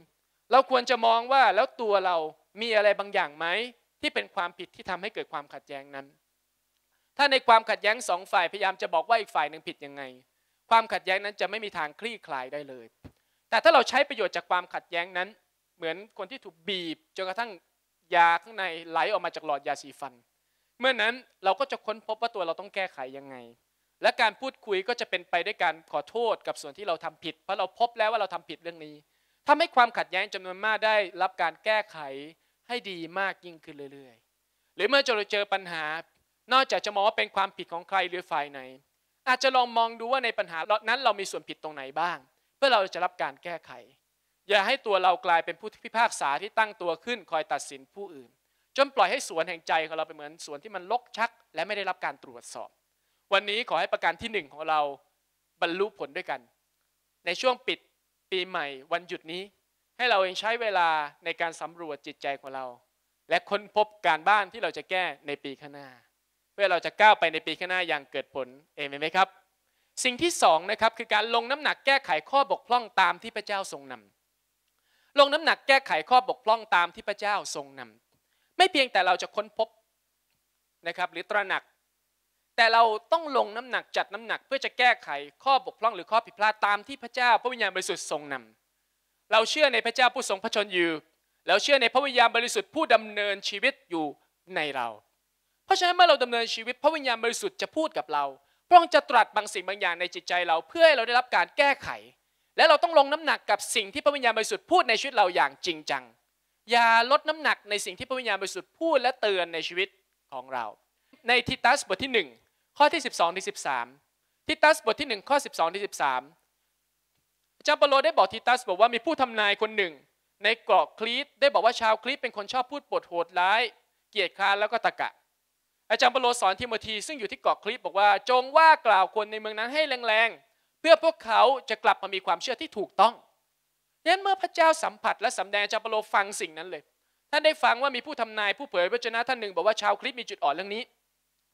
เราควรจะมองว่าแล้วตัวเรา มีอะไรบางอย่างไหมที่เป็นความผิดที่ทำให้เกิดความขัดแย้งนั้น ถ้าในความขัดแย้งสองฝ่ายพยายามจะบอกว่าอีกฝ่ายหนึ่งผิดยังไง ความขัดแย้งนั้นจะไม่มีทางคลี่คลายได้เลย แต่ถ้าเราใช้ประโยชน์จากความขัดแย้งนั้น เหมือนคนที่ถูกบีบจนกระทั่งยาข้างในไหลออกมาจากหลอดยาสีฟัน เมื่อนั้นเราก็จะค้นพบว่าตัวเราต้องแก้ไขยังไง และการพูดคุยก็จะเป็นไปด้วยการขอโทษกับส่วนที่เราทำผิด เพราะเราพบแล้วว่าเราทำผิดเรื่องนี้ทำให้ความขัดแย้งจำนวนมากได้รับการแก้ไขให้ดีมากยิ่งขึ้นเรื่อย ๆ หรือเมื่อเราเจอปัญหา นอกจากจะมองว่าเป็นความผิดของใครหรือฝ่ายไหน อาจจะลองมองดูว่าในปัญหานั้นเรามีส่วนผิดตรงไหนบ้าง เพื่อเราจะรับการแก้ไข อย่าให้ตัวเรากลายเป็นผู้พิพากษาที่ตั้งตัวขึ้น คอยตัดสินผู้อื่นจนปล่อยให้สวนแห่งใจของเราไปเหมือนสวนที่มันลกชัก และไม่ได้รับการตรวจสอบ วันนี้ขอให้ประการที่หนึ่งของเราบรรลุผลด้วยกัน ในช่วงปิดปีใหม่วันหยุดนี้ให้เราเองใช้เวลาในการสำรวจจิตใจของเรา และค้นพบการบ้านที่เราจะแก้ในปีข้างหน้า เพื่อเราจะก้าวไปในปีข้างหน้าอย่างเกิดผล เองไหมครับ สิ่งที่สองนะครับคือการลงน้ำหนักแก้ไขข้อบกพร่องตามที่พระเจ้าทรงนำลงน้ำหนักแก้ไขข้อบกพร่องตามที่พระเจ้าทรงนำไม่เพียงแต่เราจะค้นพบนะครับ หรือตระหนักแต่เราต้องลงน้ำหนักจัดน้ำหนักเพื่อจะแก้ไขข้อบกพร่องหรือข้อผิดพลาดตามที่พระเจ้าพระวิญญาณบริสุทธิ์ทรงนำเราเชื่อในพระเจ้าผู้ทรงพระชนอยู่แล้วเชื่อในพระวิญญาณบริสุทธิ์ผู้ดำเนินชีวิตอยู่ในเรา เพราะฉะนั้นเมื่อเราดำเนินชีวิตพระวิญญาณบริสุทธิ์จะพูดกับเรา พระองค์จะตรัสบางสิ่งบางอย่างในจิตใจเราเพื่อให้เราได้รับการแก้ไข และเราต้องลงน้ำหนักกับสิ่งที่พระวิญญาณบริสุทธิ์พูดในชีวิตเราอย่างจริงจัง อย่าลดน้ำหนักในสิ่งที่พระวิญญาณบริสุทธิ์พูดและเตือนในชีวิตของเรา ในทิตัสบทที่1ข้อที่ 12ถึง13ทิตัสบทที่ 1ข้อ12ถึง13 อาจารย์เปโลได้บอกทิตัสบอกว่ามีผู้ทำนายคนหนึ่ง ในเกาะคลีตได้บอกว่าชาวคลีตเป็นคนชอบพูดปดโหดร้าย เกียดคร้านแล้วก็ตะกะ อาจารย์เปโลสอนทิโมธีซึ่งอยู่ที่เกาะคลีตบอกว่าจงว่ากล่าวคนในเมืองนั้นให้แรงๆ เพื่อพวกเขาจะกลับมามีความเชื่อที่ถูกต้องนั้นเมื่อพระเจ้าสัมผัสและสำแดงจาเปโลฟังสิ่งนั้นเลย ท่านได้ฟังว่ามีผู้ทำนายผู้เผยพระชนะท่านหนึ่งบอกว่าชาวคลีตมีจุดอ่อนเรื่องนี้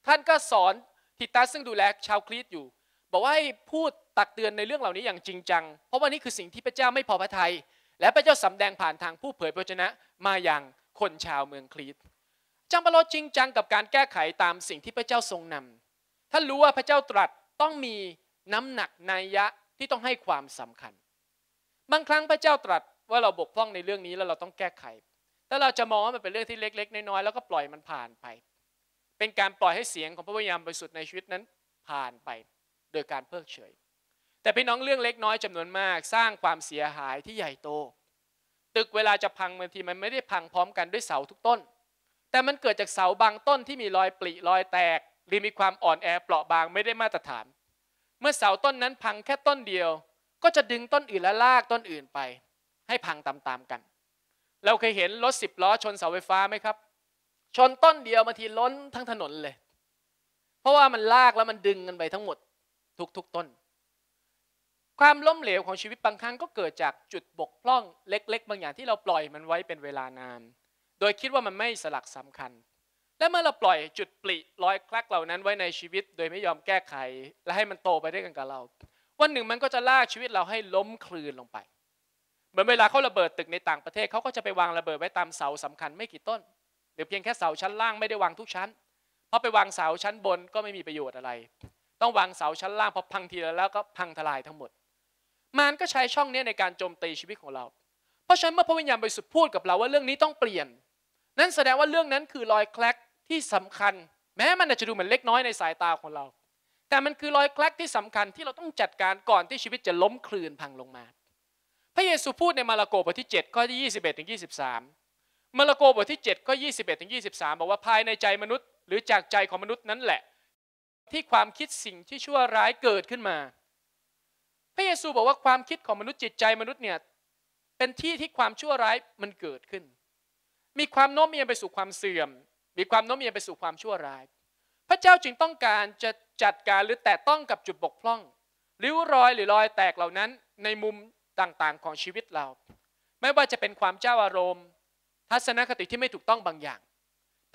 ท่านก็สอนติตัสซึ่งดูแลชาวครีตอยู่บอกว่าให้พูดตักเตือนในเรื่องเหล่านี้อย่างจริงจัง เพราะว่านี่คือสิ่งที่พระเจ้าไม่พอพระทัยและพระเจ้าสำแดงผ่านทางผู้เผยพระชนะ มาอย่างคนชาวเมืองครีตจังปโลจริงจัง กับการแก้ไขตามสิ่งที่พระเจ้าทรงนำท่านรู้ว่าพระเจ้าตรัสต้องมีน้ำหนักนัยยะที่ต้องให้ความสำคัญ บางครั้งพระเจ้าตรัสว่าเราบกพร่องในเรื่องนี้แล้วเราต้องแก้ไขแต่เราจะมองว่ามันเป็นเรื่องที่เล็กๆ น้อยๆแล้วก็ปล่อยมันผ่านไปเป็นการปล่อยให้เสียงของพระวิญญาณบริสุทธิ์ในชีวิตนั้นผ่านไปโดยการเพิกเฉย แต่พี่น้องเรื่องเล็กน้อยจำนวนมากสร้างความเสียหายที่ใหญ่โตตึกเวลาจะพังบางทีมันไม่ได้พังพร้อมกันด้วยเสาทุกต้น แต่มันเกิดจากเสาบางต้นที่มีรอยปริรอยแตก หรือมีความอ่อนแอเปราะบางไม่ได้มาตรฐาน เมื่อเสาต้นนั้นพังแค่ต้นเดียว ก็จะดึงต้นอื่นและลากต้นอื่นไป ให้พังตามๆกันเราเคยเห็นรถสิบล้อชนเสาไฟฟ้าไหมครับชนต้นเดียวบางทีล้นทั้งถนนเลย เพราะว่ามันลากแล้วมันดึงกันไปทั้งหมด ทุกทุกต้น ความล้มเหลวของชีวิตบางครั้งก็เกิดจากจุดบกพร่องเล็ก ๆ บางอย่างที่เราปล่อยมันไว้เป็นเวลานาน โดยคิดว่ามันไม่สลักสำคัญ และเมื่อเราปล่อยจุดปลิร้อยคลักเหล่านั้นไว้ในชีวิตโดยไม่ยอมแก้ไข และให้มันโตไปด้วยกันกับเรา วันหนึ่งมันก็จะลากชีวิตเราให้ล้มคลืนลงไป เหมือนเวลาเขาระเบิดตึกในต่างประเทศเขาก็จะไปวางระเบิดไว้ตามเสาสำคัญไม่กี่ต้นหรือเพียงแค่เสาชั้นล่างไม่ได้วางทุกชั้นเพราะไปวางเสาชั้นบนก็ไม่มีประโยชน์อะไร ต้องวางเสาชั้นล่างพอพังทีแล้วแล้วก็พังทลายทั้งหมด มารก็ใช้ช่องนี้ในการโจมตีชีวิตของเรา เพราะฉะนั้นเมื่อพระวิญญาณบริสุทธิ์พูดกับเราว่าเรื่องนี้ต้องเปลี่ยน นั่นแสดงว่าเรื่องนั้นคือรอยแคลกที่สำคัญ แม้มันอาจจะดูเหมือนเล็กน้อยในสายตาของเรา แต่มันคือรอยแคลกที่สำคัญที่เราต้องจัดการก่อนที่ชีวิตจะล้มคลืนพังลงมา พระเยซูพูดในมาระโกบทที่7ข้อที่21ถึง23มาระโกบทที่7ข้อ21ถึง 23 บอกว่าภายในใจมนุษย์ หรือจากใจของมนุษย์นั้นแหละ ที่ความคิดสิ่งที่ชั่วร้ายเกิดขึ้นมา พระเยซูบอกว่าความคิดของมนุษย์จิตใจมนุษย์เนี่ยเป็นที่ที่ความชั่วร้ายมันเกิดขึ้น มีความโน้มเอียงไปสู่ความเสื่อม มีความโน้มเอียงไปสู่ความชั่วร้าย พระเจ้าจึงต้องการจะจัดการหรือแตะต้องกับจุดบกพร่องริ้วรอยหรือรอยแตกเหล่านั้นในมุมต่างๆของชีวิตเรา ไม่ว่าจะเป็นความเจ้าอารมณ์ทัศนคติที่ไม่ถูกต้องบางอย่าง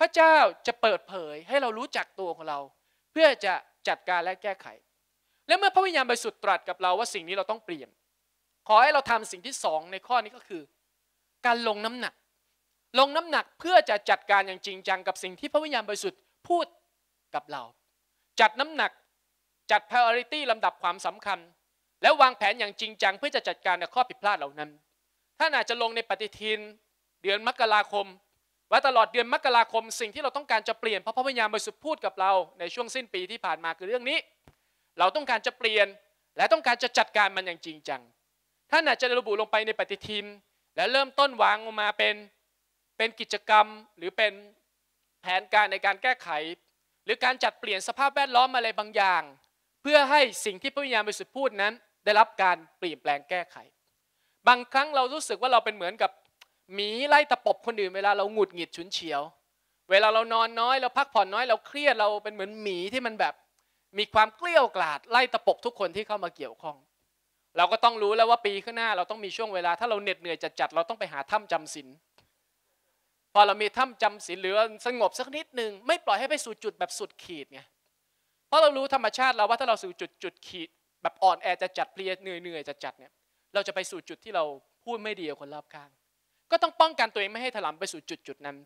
พระเจ้าจะเปิดเผยให้เรารู้จักตัวของเรา เพื่อจะจัดการและแก้ไข และเมื่อพระวิญญาณบริสุทธิ์ตรัสกับเราว่าสิ่งนี้เราต้องเปลี่ยน ขอให้เราทำสิ่งที่สองในข้อนี้ก็คือ การลงน้ำหนัก ลงน้ำหนักเพื่อจะจัดการอย่างจริงจังกับสิ่งที่พระวิญญาณบริสุทธิ์พูดกับเรา จัดน้ำหนักจัด priority ลำดับความสำคัญ และวางแผนอย่างจริงจังเพื่อจะจัดการกับข้อผิดพลาดเหล่านั้นท่านอาจจะลงในปฏิทินเดือนมกราคม ว่าตลอดเดือนมกราคม สิ่งที่เราต้องการจะเปลี่ยนพระพระวิญญาณบริสุทธิ์พูดกับเราในช่วงสิ้นปีที่ผ่านมาคือเรื่องนี้ เราต้องการจะเปลี่ยนและต้องการจะจัดการมันอย่างจริงจังท่านอาจจะระบุลงไปในปฏิทินและเริ่มต้นวางออกมาเป็นเป็นกิจกรรมหรือเป็นแผนการในการแก้ไข หรือการจัดเปลี่ยนสภาพแวดล้อมอะไรบางอย่าง เพื่อให้สิ่งที่พระวิญญาณบริสุทธิ์พูดนั้น ได้รับการเปลี่ยนแปลงแก้ไข บางครั้งเรารู้สึกว่าเราเป็นเหมือนกับหมีไล่ตะปบคนอื่นเวลาเราหงุดหงิดฉุนเฉียว เวลาเรานอนน้อย เราพักผ่อนน้อยเราเครียดเราเป็นเหมือนหมีที่มันแบบ มีความเกลี้ยกล่อดไล่ตะปบทุกคนที่เข้ามาเกี่ยวข้อง เราก็ต้องรู้แล้วว่าปีข้างหน้าเราต้องมีช่วงเวลา ถ้าเราเหน็ดเหนื่อยจัดจัดเราต้องไปหาถ้ำจำศีลพอเรามีถ้ำจำศีลเหลือสงบสักนิดหนึ่งไม่ปล่อยให้ไปสู่จุดแบบสุดขีดไงเพราะเรารู้ธรรมชาติเราว่าถ้าเราสู่จุดจุดขีด แบบอ่อนแอจะจัดเพลียเหนื่อยเหนื่อยจะจัดเนี่ยเราจะไปสู่จุดที่เราพูดไม่ดีกับคนรอบข้างก็ต้องป้องกันตัวเองไม่ให้ถลำไปสู่จุดจุดนั้น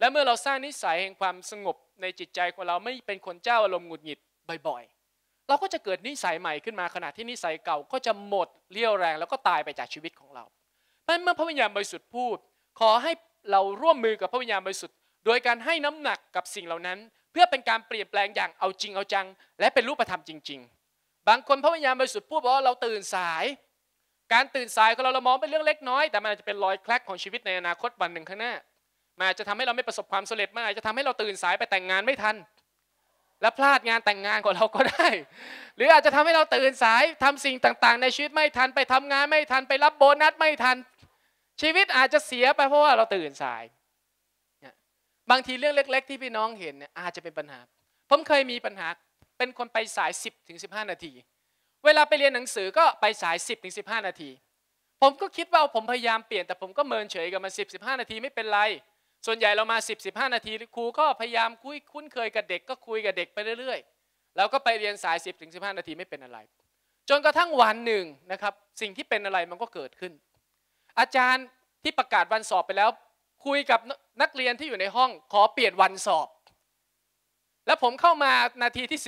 และเมื่อเราสร้างนิสัยแห่งความสงบในจิตใจของเราไม่เป็นคนเจ้าอารมณ์หงุดหงิดบ่อยๆ เราก็จะเกิดนิสัยใหม่ขึ้นมาขณะที่นิสัยเก่าก็จะหมดเลี่ยวแรง แล้วก็ตายไปจากชีวิตของเราเพราะเมื่อพระวิญญาณบริสุทธิ์พูดขอให้เราร่วมมือกับพระวิญญาณบริสุทธิ์โดยการให้น้ำหนักกับสิ่งเหล่านั้น เพื่อเป็นการเปลี่ยนแปลงอย่างเอาจริงเอาจัง และเป็นรูปธรรมจริง ๆ บางคนพระวิญญาณบริสุทธิ์พูดบอกว่าเราตื่นสายการตื่นสายของเราเรามองเป็นเรื่องเล็กน้อย แต่มันอาจจะเป็นรอยแคลกของชีวิตในอนาคตวันหนึ่งข้างหน้ามันอาจจะทำให้เราไม่ประสบความสำเร็จมันอาจจะทำให้เราตื่นสายไปแต่งงานไม่ทันและพลาดงานแต่งงานของเราก็ได้ หรืออาจจะทำให้เราตื่นสายทำสิ่งต่างๆ ในชีวิตไม่ทันไปทำงานไม่ทัน ไปรับโบนัสไม่ทัน ชีวิตอาจจะเสียไปเพราะว่าเราตื่นสาย บางทีเรื่องเล็ก ๆ ที่พี่น้องเห็นเนี่ยอาจจะเป็นปัญหาผมเคยมีปัญหาเป็นคนไปสาย 10-15 นาทีเวลาไปเรียนหนังสือก็ไปสาย 10-15ถึงนาที ผมก็คิดว่าผมพยายามเปลี่ยนแต่ผมก็เมินเฉยกับมัน10 15 นาทีไม่เป็นไร ส่วนใหญ่เรามา10 15 นาทีครูก็พยายามคุย คุ้นเคยกับเด็กก็คุยกับเด็กไปเรื่อยๆ แล้วก็ไปเรียนสาย 10-15ถึงนาทีไม่เป็นอะไร จนกระทั่งวันหนึ่งนะครับสิ่งที่เป็นอะไรมันก็เกิดขึ้น อาจารย์ที่ประกาศวันสอบไปแล้วคุยกับนักเรียนที่อยู่ในห้องขอเปลี่ยนวันสอบแล้วผมเข้ามานาทีที่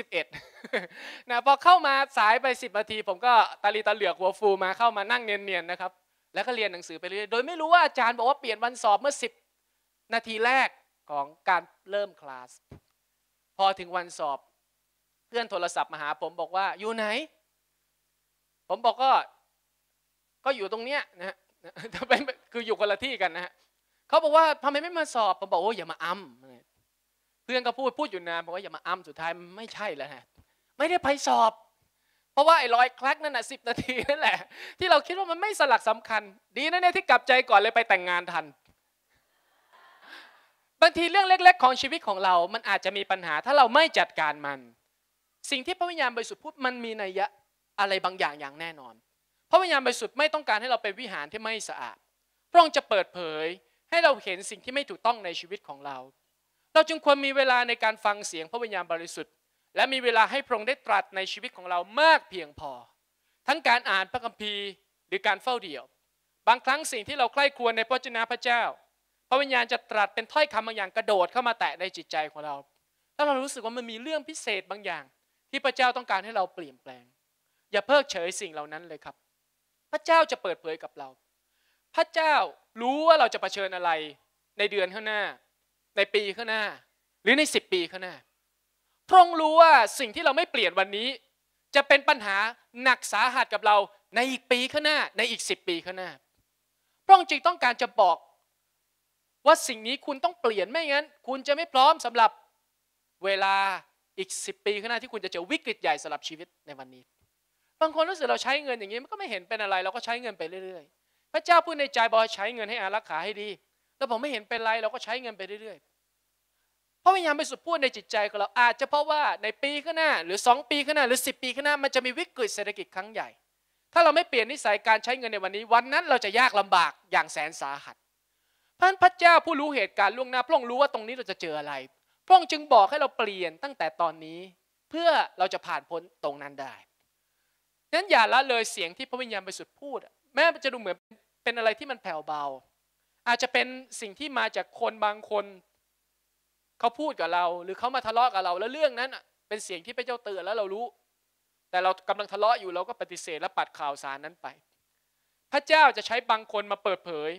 11นะพอเข้ามาสายไป10นาที ผมก็ตาลีตาเหลือกหัวฟูมาเข้ามานั่งเนียนๆนะครับ แล้วก็เรียนหนังสือไปเรื่อยโดยไม่รู้ว่าอาจารย์บอกว่าเปลี่ยนวันสอบเมื่อ10 นาทีแรกของการเริ่มคลาส พอถึงวันสอบ เพื่อนโทรศัพท์มาหา ผมบอกว่าอยู่ไหน ผมบอกก็ ก็อยู่ตรงเนี้ยนะฮะคืออยู่คนละที่กันนะฮะเขาบอกว่าทำไมไม่มาสอบ ผมบอกโอ้อย่ามาอ้มพื่อนก็พูดพูดอยู่นานบอกว่าอย่ามาอ้ำสุดท้ายไม่ใช่แล้วฮะไม่ได้ไปสอบ เพราะว่าไอ้รอยคลักนั่นน่ะสินาทีนั่นแหละ ที่เราคิดว่ามันไม่สลักสำคัญ ดีนะเนี่ยที่กลับใจก่อนเลยไปแต่งงานทันบางทีเรื่องเล็ก ๆ ของชีวิตของเรา มันอาจจะมีปัญหาถ้าเราไม่จัดการมัน สิ่งที่พระวิญญาณบริสุทธิ์พูดมันมีนัยยะอะไรบางอย่างอย่างแน่นอนพระวิญญาณบริสุทธิ์ไม่ต้องการให้เราเป็นวิหารที่ไม่สะอาดพระองค์จะเปิดเผยให้เราเห็นสิ่งที่ไม่ถูกต้องในชีวิตของเราเราจึงควรมีเวลาในการฟังเสียงพระวิญญาณบริสุทธิ์และมีเวลาให้พระองค์ได้ตรัสในชีวิตของเรามากเพียงพอ ทั้งการอ่านพระคัมภีร์หรือการเฝ้าเดี่ยว บางครั้งสิ่งที่เราใกล้ควรในพระเจ้าพระเจ้า พระวิญญาณจะตรัสเป็นถ้อยคำบางอย่างกระโดดเข้ามาแตะในจิตใจของเรา ถ้าเรารู้สึกว่ามันมีเรื่องพิเศษบางอย่าง ที่พระเจ้าต้องการให้เราเปลี่ยนแปลง อย่าเพิกเฉยสิ่งเหล่านั้นเลยครับ พระเจ้าจะเปิดเผยกับเรา พระเจ้ารู้ว่าเราจะะเผชิญอะไรในเดือนข้างหน้าในปีข้างหน้าหรือใน10ปีข้างหน้า พระองค์รู้ว่าสิ่งที่เราไม่เปลี่ยนวันนี้ จะเป็นปัญหาหนักสาหัสกับเราในอีกปีข้างหน้า ในอีก 10 ปีข้างหน้า พระองค์จึงต้องการจะบอกว่าสิ่งนี้คุณต้องเปลี่ยนไม่งั้นคุณจะไม่พร้อมสำหรับเวลาอีก 10 ปีข้างหน้า ที่คุณจะเจอวิกฤตใหญ่สำหรับชีวิตในวันนี้ บางคนรู้สึกเราใช้เงินอย่างนี้มันก็ไม่เห็นเป็นอะไรเราก็ใช้เงินไปเรื่อย ๆ พระเจ้าพูดในใจบอกใช้เงินให้อารักขาให้ดีแล้วผมไม่เห็นเป็นไรเราก็ใช้เงินไปเรื่อยๆ พระวิญญาณไปสุดพูดในจิตใจของเราอาจจะเพราะว่าในปีข้างหน้า หรือ2ปีข้างหน้าหรือ 10 ปีข้างหน้า มันจะมีวิกฤตเศรษฐกิจครั้งใหญ่ ถ้าเราไม่เปลี่ยนนิสัยการใช้เงินในวันนี้ วันนั้นเราจะยากลำบากอย่างแสนสาหัสพราะพระเจ้าผู้รู้เหตุการณ์ล่วงหน้าพระองค์รู้ว่าตรงนี้เราจะเจออะไรพระองค์จึงบอกให้เราเปลี่ยนตั้งแต่ตอนนี้ เพื่อเราจะผ่านพ้นตรงนั้นได้นั้นอย่าละเลยเสียงที่พระวิญญาณบริสุทธิ์พูดแม้จะดูเหมือนเป็นอะไรที่มันแผ่วเบาอาจจะเป็นสิ่งที่มาจากคนบางคนเขาพูดกับเรา หรือเขามาทะเลาะกับเรา แล้วเรื่องนั้นเป็นเสียงที่พระเจ้าเตือนแล้วเรารู้ แต่เรากำลังทะเลาะอยู่เราก็ปฏิเสธและปัดข่าวสารนั้นไป พระเจ้าจะใช้บางคนมาเปิดเผย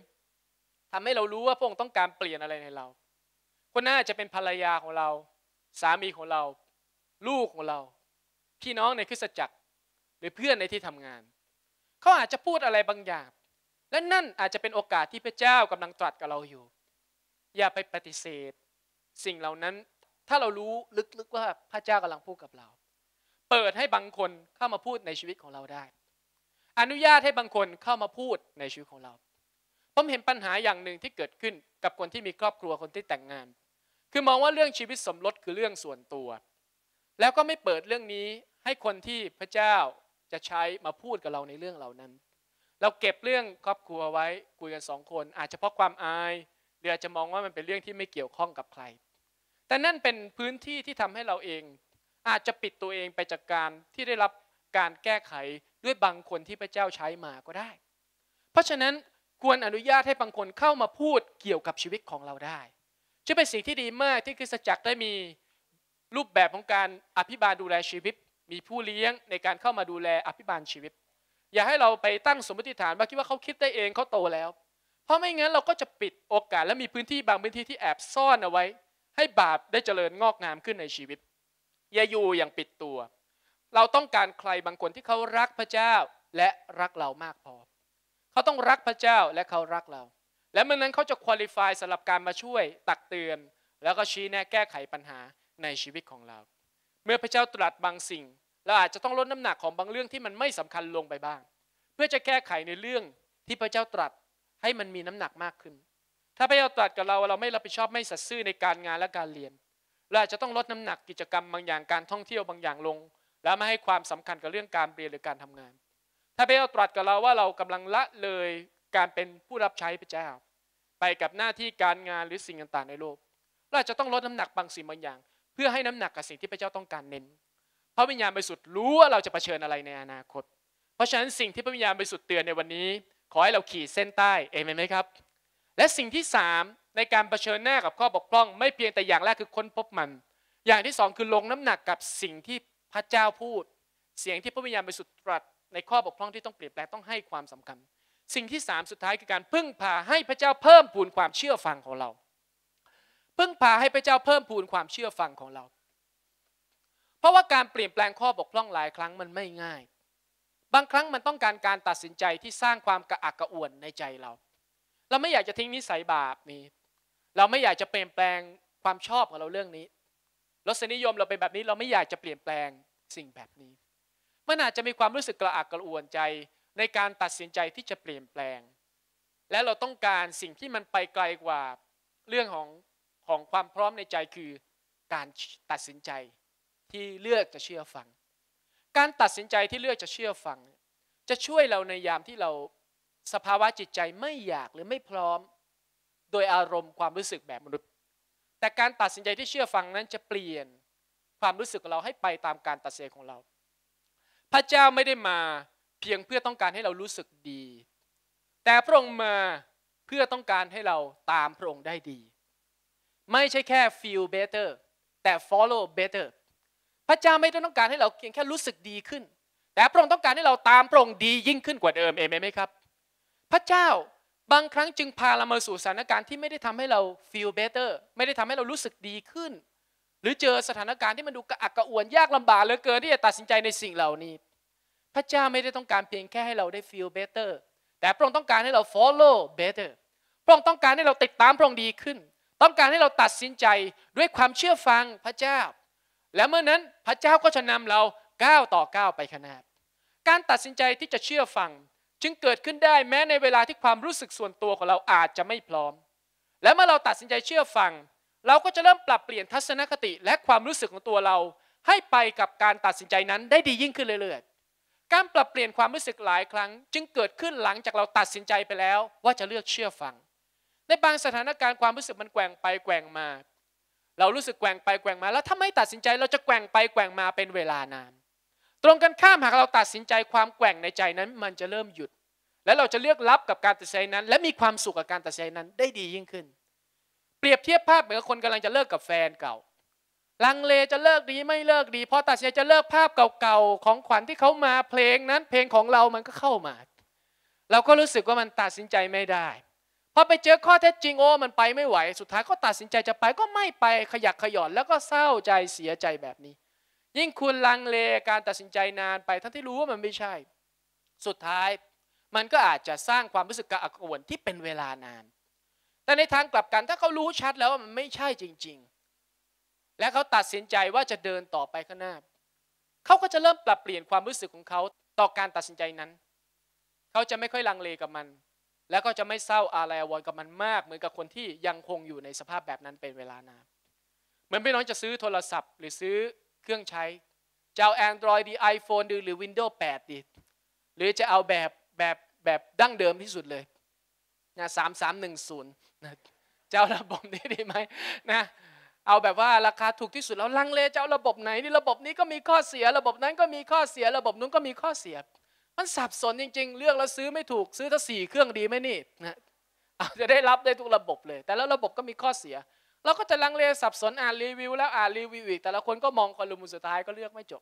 ทำให้เรารู้ว่าพระองค์ต้องการเปลี่ยนอะไรในเราคนน่าจะเป็นภรรยาของเรา สามีของเรา ลูกของเรา พี่น้องในคริสตจักรหรือเพื่อนในที่ทำงานเขาอาจจะพูดอะไรบางอย่างและนั่นอาจจะเป็นโอกาสที่พระเจ้ากำลังตรัสกับเราอยู่ อย่าไปปฏิเสธ สิ่งเหล่านั้น ถ้าเรารู้ลึกๆว่าพระเจ้ากำลังพูดกับเรา เปิดให้บางคนเข้ามาพูดในชีวิตของเราได้ อนุญาตให้บางคนเข้ามาพูดในชีวิตของเรา ผมเห็นปัญหาอย่างหนึ่งที่เกิดขึ้นกับคนที่มีครอบครัวคนที่แต่งงาน คือมองว่าเรื่องชีวิตสมรสคือเรื่องส่วนตัว แล้วก็ไม่เปิดเรื่องนี้ให้คนที่พระเจ้าจะใช้มาพูดกับเราในเรื่องเหล่านั้นเราเก็บเรื่องครอบครัวไว้คุยกันสองคน อาจจะเพราะความอายหรืออาจจะมองว่ามันเป็นเรื่องที่ไม่เกี่ยวข้องกับใคร แต่นั่นเป็นพื้นที่ที่ทำให้เราเอง อาจจะปิดตัวเองไปจากการที่ได้รับการแก้ไขด้วยบางคนที่พระเจ้าใช้มาก็ได้ เพราะฉะนั้นควรอนุญาตให้บางคนเข้ามาพูดเกี่ยวกับชีวิตของเราได้จะเป็นสิ่งที่ดีมากที่คริสตจักรได้มีรูปแบบของการอภิบาลดูแลชีวิต มีผู้เลี้ยงในการเข้ามาดูแลอภิบาลชีวิตอย่าให้เราไปตั้งสมมติฐานว่าคิดว่าเขาคิดได้เองเขาโตแล้ว เพราะไม่งั้นเราก็จะปิดโอกาสและมีพื้นที่บางพื้นที่ที่แอบซ่อนเอาไว้ ให้บาปได้เจริญงอกงามขึ้นในชีวิต อย่าอยู่อย่างปิดตัว เราต้องการใครบางคนที่เขารักพระเจ้า และรักเรามากพอเขาต้องรักพระเจ้าและเขารักเรา และเมื่อนั้นเขาจะคุริฟายสำหรับการมาช่วยตักเตือน แล้วก็ชี้แนะแก้ไขปัญหาในชีวิตของเรา เมื่อพระเจ้าตรัสบางสิ่งเราอาจจะต้องลดน้ำหนักของบางเรื่องที่มันไม่สำคัญลงไปบ้าง เพื่อจะแก้ไขในเรื่องที่พระเจ้าตรัสให้มันมีน้ำหนักมากขึ้น ถ้าพระเจ้าตรัสกับเราเราไม่รับผิดชอบไม่สัตย์ซื่อในการงานและการเรียนเราอาจจะต้องลดน้ำหนักกิจกรรมบางอย่างการท่องเที่ยวบางอย่างลง แล้วไม่ให้ความสำคัญกับเรื่องการเรียนหรือการทำงาน ถ้าพระเจ้าตรัสกับเราว่าเรากำลังละเลยการเป็นผู้รับใช้พระเจ้า ไปกับหน้าที่การงานหรือสิ่งต่างๆในโลกเราอาจจะต้องลดน้ำหนักบางสิ่งบางอย่าง เพื่อให้น้ำหนัก กับสิ่งที่พระเจ้าต้องการเน้นระวิญญาณบริสุทธิ์รู้ว่าเราจะเผชิญอะไรในอนาคต เพราะฉะนั้นสิ่งที่พระวิญญาณบริสุทธิ์เตือนในวันนี้ ขอให้เราขีดเส้นใต้เอเมนไหมครับ และสิ่งที่สามในการเผชิญหน้ากับข้อบกพร่อง ไม่เพียงแต่อย่างแรกคือค้นพบมัน อย่างที่สองคือลงน้ำหนักกับสิ่งที่พระเจ้าพูด เสียงที่พระวิญญาณบริสุทธิ์ตรัสในข้อบกพร่องที่ต้องเปลี่ยนแปลงต้องให้ความสำคัญ สิ่งที่สามสุดท้ายคือการพึ่งพาให้พระเจ้าเพิ่มพูนความเชื่อฟังของเราพึ่งพาให้พระเจ้าเพิ่มพูนความเชื่อฟังของเราเพราะว่าการเปลี่ยนแปลงข้อบกพร่องหลายครั้งมันไม่ง่าย บางครั้งมันต้องการการตัดสินใจที่สร้างความกระอักกระอ่วนในใจเรา เราไม่อยากจะทิ้งนิสัยบาปนี้ เราไม่อยากจะเปลี่ยนแปลงความชอบของเราเรื่องนี้ รสนิยมเราเป็นแบบนี้เราไม่อยากจะเปลี่ยนแปลงสิ่งแบบนี้ มันอาจจะมีความรู้สึกกระอักกระอ่วนใจในการตัดสินใจที่จะเปลี่ยนแปลง และเราต้องการสิ่งที่มันไปไกลกว่าเรื่องของของความพร้อมในใจคือการตัดสินใจที่เลือกจะเชื่อฟัง การตัดสินใจที่เลือกจะเชื่อฟัง จะช่วยเราในยามที่เราสภาวะจิตใจไม่อยากหรือไม่พร้อม โดยอารมณ์ความรู้สึกแบบมนุษย์ แต่การตัดสินใจที่เชื่อฟังนั้นจะเปลี่ยนความรู้สึกของเราให้ไปตามการตัดสินของเรา พระเจ้าไม่ได้มาเพียงเพื่อต้องการให้เรารู้สึกดี แต่พระองค์มาเพื่อต้องการให้เราตามพระองค์ได้ดี ไม่ใช่แค่ feel better แต่ follow better พระเจ้าไม่ได้ต้องการให้เราเพียงแค่รู้สึกดีขึ้น แต่พระองค์ต้องการให้เราตามพระองค์ดียิ่งขึ้นกว่าเดิมเองไหมครับ พระเจ้าบางครั้งจึงพาเรามาสู่สถานการณ์ที่ไม่ได้ทำให้เรา feel better ไม่ได้ทำให้เรารู้สึกดีขึ้น หรือเจอสถานการณ์ที่มันดูกระอักกระอ่วนยากลำบากเหลือเกินที่จะตัดสินใจในสิ่งเหล่านี้ พระเจ้าไม่ได้ต้องการเพียงแค่ให้เราได้ feel better แต่พระองค์ต้องการให้เรา follow better พระองค์ต้องการให้เราติดตามพระองค์ดีขึ้น ต้องการให้เราตัดสินใจด้วยความเชื่อฟังพระเจ้าและเมื่อนั้นพระเจ้าก็จะนำเราก้าวต่อก้าวไปข้างหน้าการตัดสินใจที่จะเชื่อฟัง จึงเกิดขึ้นได้แม้ในเวลาที่ความรู้สึกส่วนตัวของเราอาจจะไม่พร้อม และเมื่อเราตัดสินใจเชื่อฟัง เราก็จะเริ่มปรับเปลี่ยนทัศนคติและความรู้สึกของตัวเรา ให้ไปกับการตัดสินใจนั้นได้ดียิ่งขึ้นเรื่อยๆ การปรับเปลี่ยนความรู้สึกหลายครั้ง จึงเกิดขึ้นหลังจากเราตัดสินใจไปแล้วว่าจะเลือกเชื่อฟัง ในบางสถานการณ์ความรู้สึกมันแกว่งไปแกว่งมาเรารู้สึกแกว่งไปแกว่งมา แล้วถ้าไม่ตัดสินใจเราจะแกว่งไปแกว่งมาเป็นเวลานานตรงกันข้ามหากเราตัดสินใจความแกว่งในใจนั้น มันจะเริ่มหยุด และเราจะเลือกรับกับการตัดสินใจนั้น และมีความสุขกับการตัดสินใจนั้นได้ดียิ่งขึ้น เปรียบเทียบภาพเหมือนคน กำลังจะเลิกกับแฟนเก่าลังเลจะเลิกดีไม่เลิกดีพอตัดสินใจจะเลิกภาพเก่าๆ ของขวัญที่เขามาเพลงนั้น เพลงของเรามันก็เข้ามา เราก็รู้สึกว่ามันตัดสินใจไม่ได้พอไปเจอข้อเท็จจริงโอ้มันไปไม่ไหว สุดท้ายก็ตัดสินใจจะไปก็ไม่ไปขยักขยอนแล้วก็เศร้าใจเสียใจแบบนี้ ยิ่งคุณลังเลการตัดสินใจนานไปทั้งที่รู้ว่ามันไม่ใช่ สุดท้ายมันก็อาจจะสร้างความรู้สึกกระอักกระอ่วนที่เป็นเวลานาน แต่ในทางกลับกันถ้าเขารู้ชัดแล้วว่ามันไม่ใช่จริง ๆ และเขาตัดสินใจว่าจะเดินต่อไปข้างหน้าเขาก็จะเริ่มปรับเปลี่ยนความรู้สึกของเขาต่อการตัดสินใจนั้นเขาจะไม่ค่อยลังเลกับมันแล้วก็จะไม่เศร้าอะไรวรกับมันมาก เหมือนกับคนที่ยังคงอยู่ในสภาพแบบนั้นเป็นเวลานานเหมือนพี่น้องจะซื้อโทรศัพท์ หรือซื้อเครื่องใช้จะเอา Android ดี iPhone ดีหรือ Windows 8 ดี หรือจะเอาแบบแบบแบบดั้งเดิมที่สุดเลยนะสามสามหนึ่งศูนย์จะเ้าระบบนี้ดีไหมนะเอาแบบว่าราคาถูกที่สุด แล้วลังเลเจ้าระบบไหนนี่ระบบนี้ก็มีข้อเสียระบบนั้นก็มีข้อเสียระบบนู้นก็มีข้อเสียมันสับสนจริงๆ เลือกแล้วซื้อไม่ถูกซื้อถ้าสี่เครื่องดีไหมนี่นะจะได้รับได้ทุกระบบเลย แต่แล้วระบบก็มีข้อเสีย เราก็จะลังเลสับสนอ่านรีวิวแล้วอ่านรีวิวอีกแต่ละคนก็มองคอลัมสุดท้ายก็เลือกไม่จบ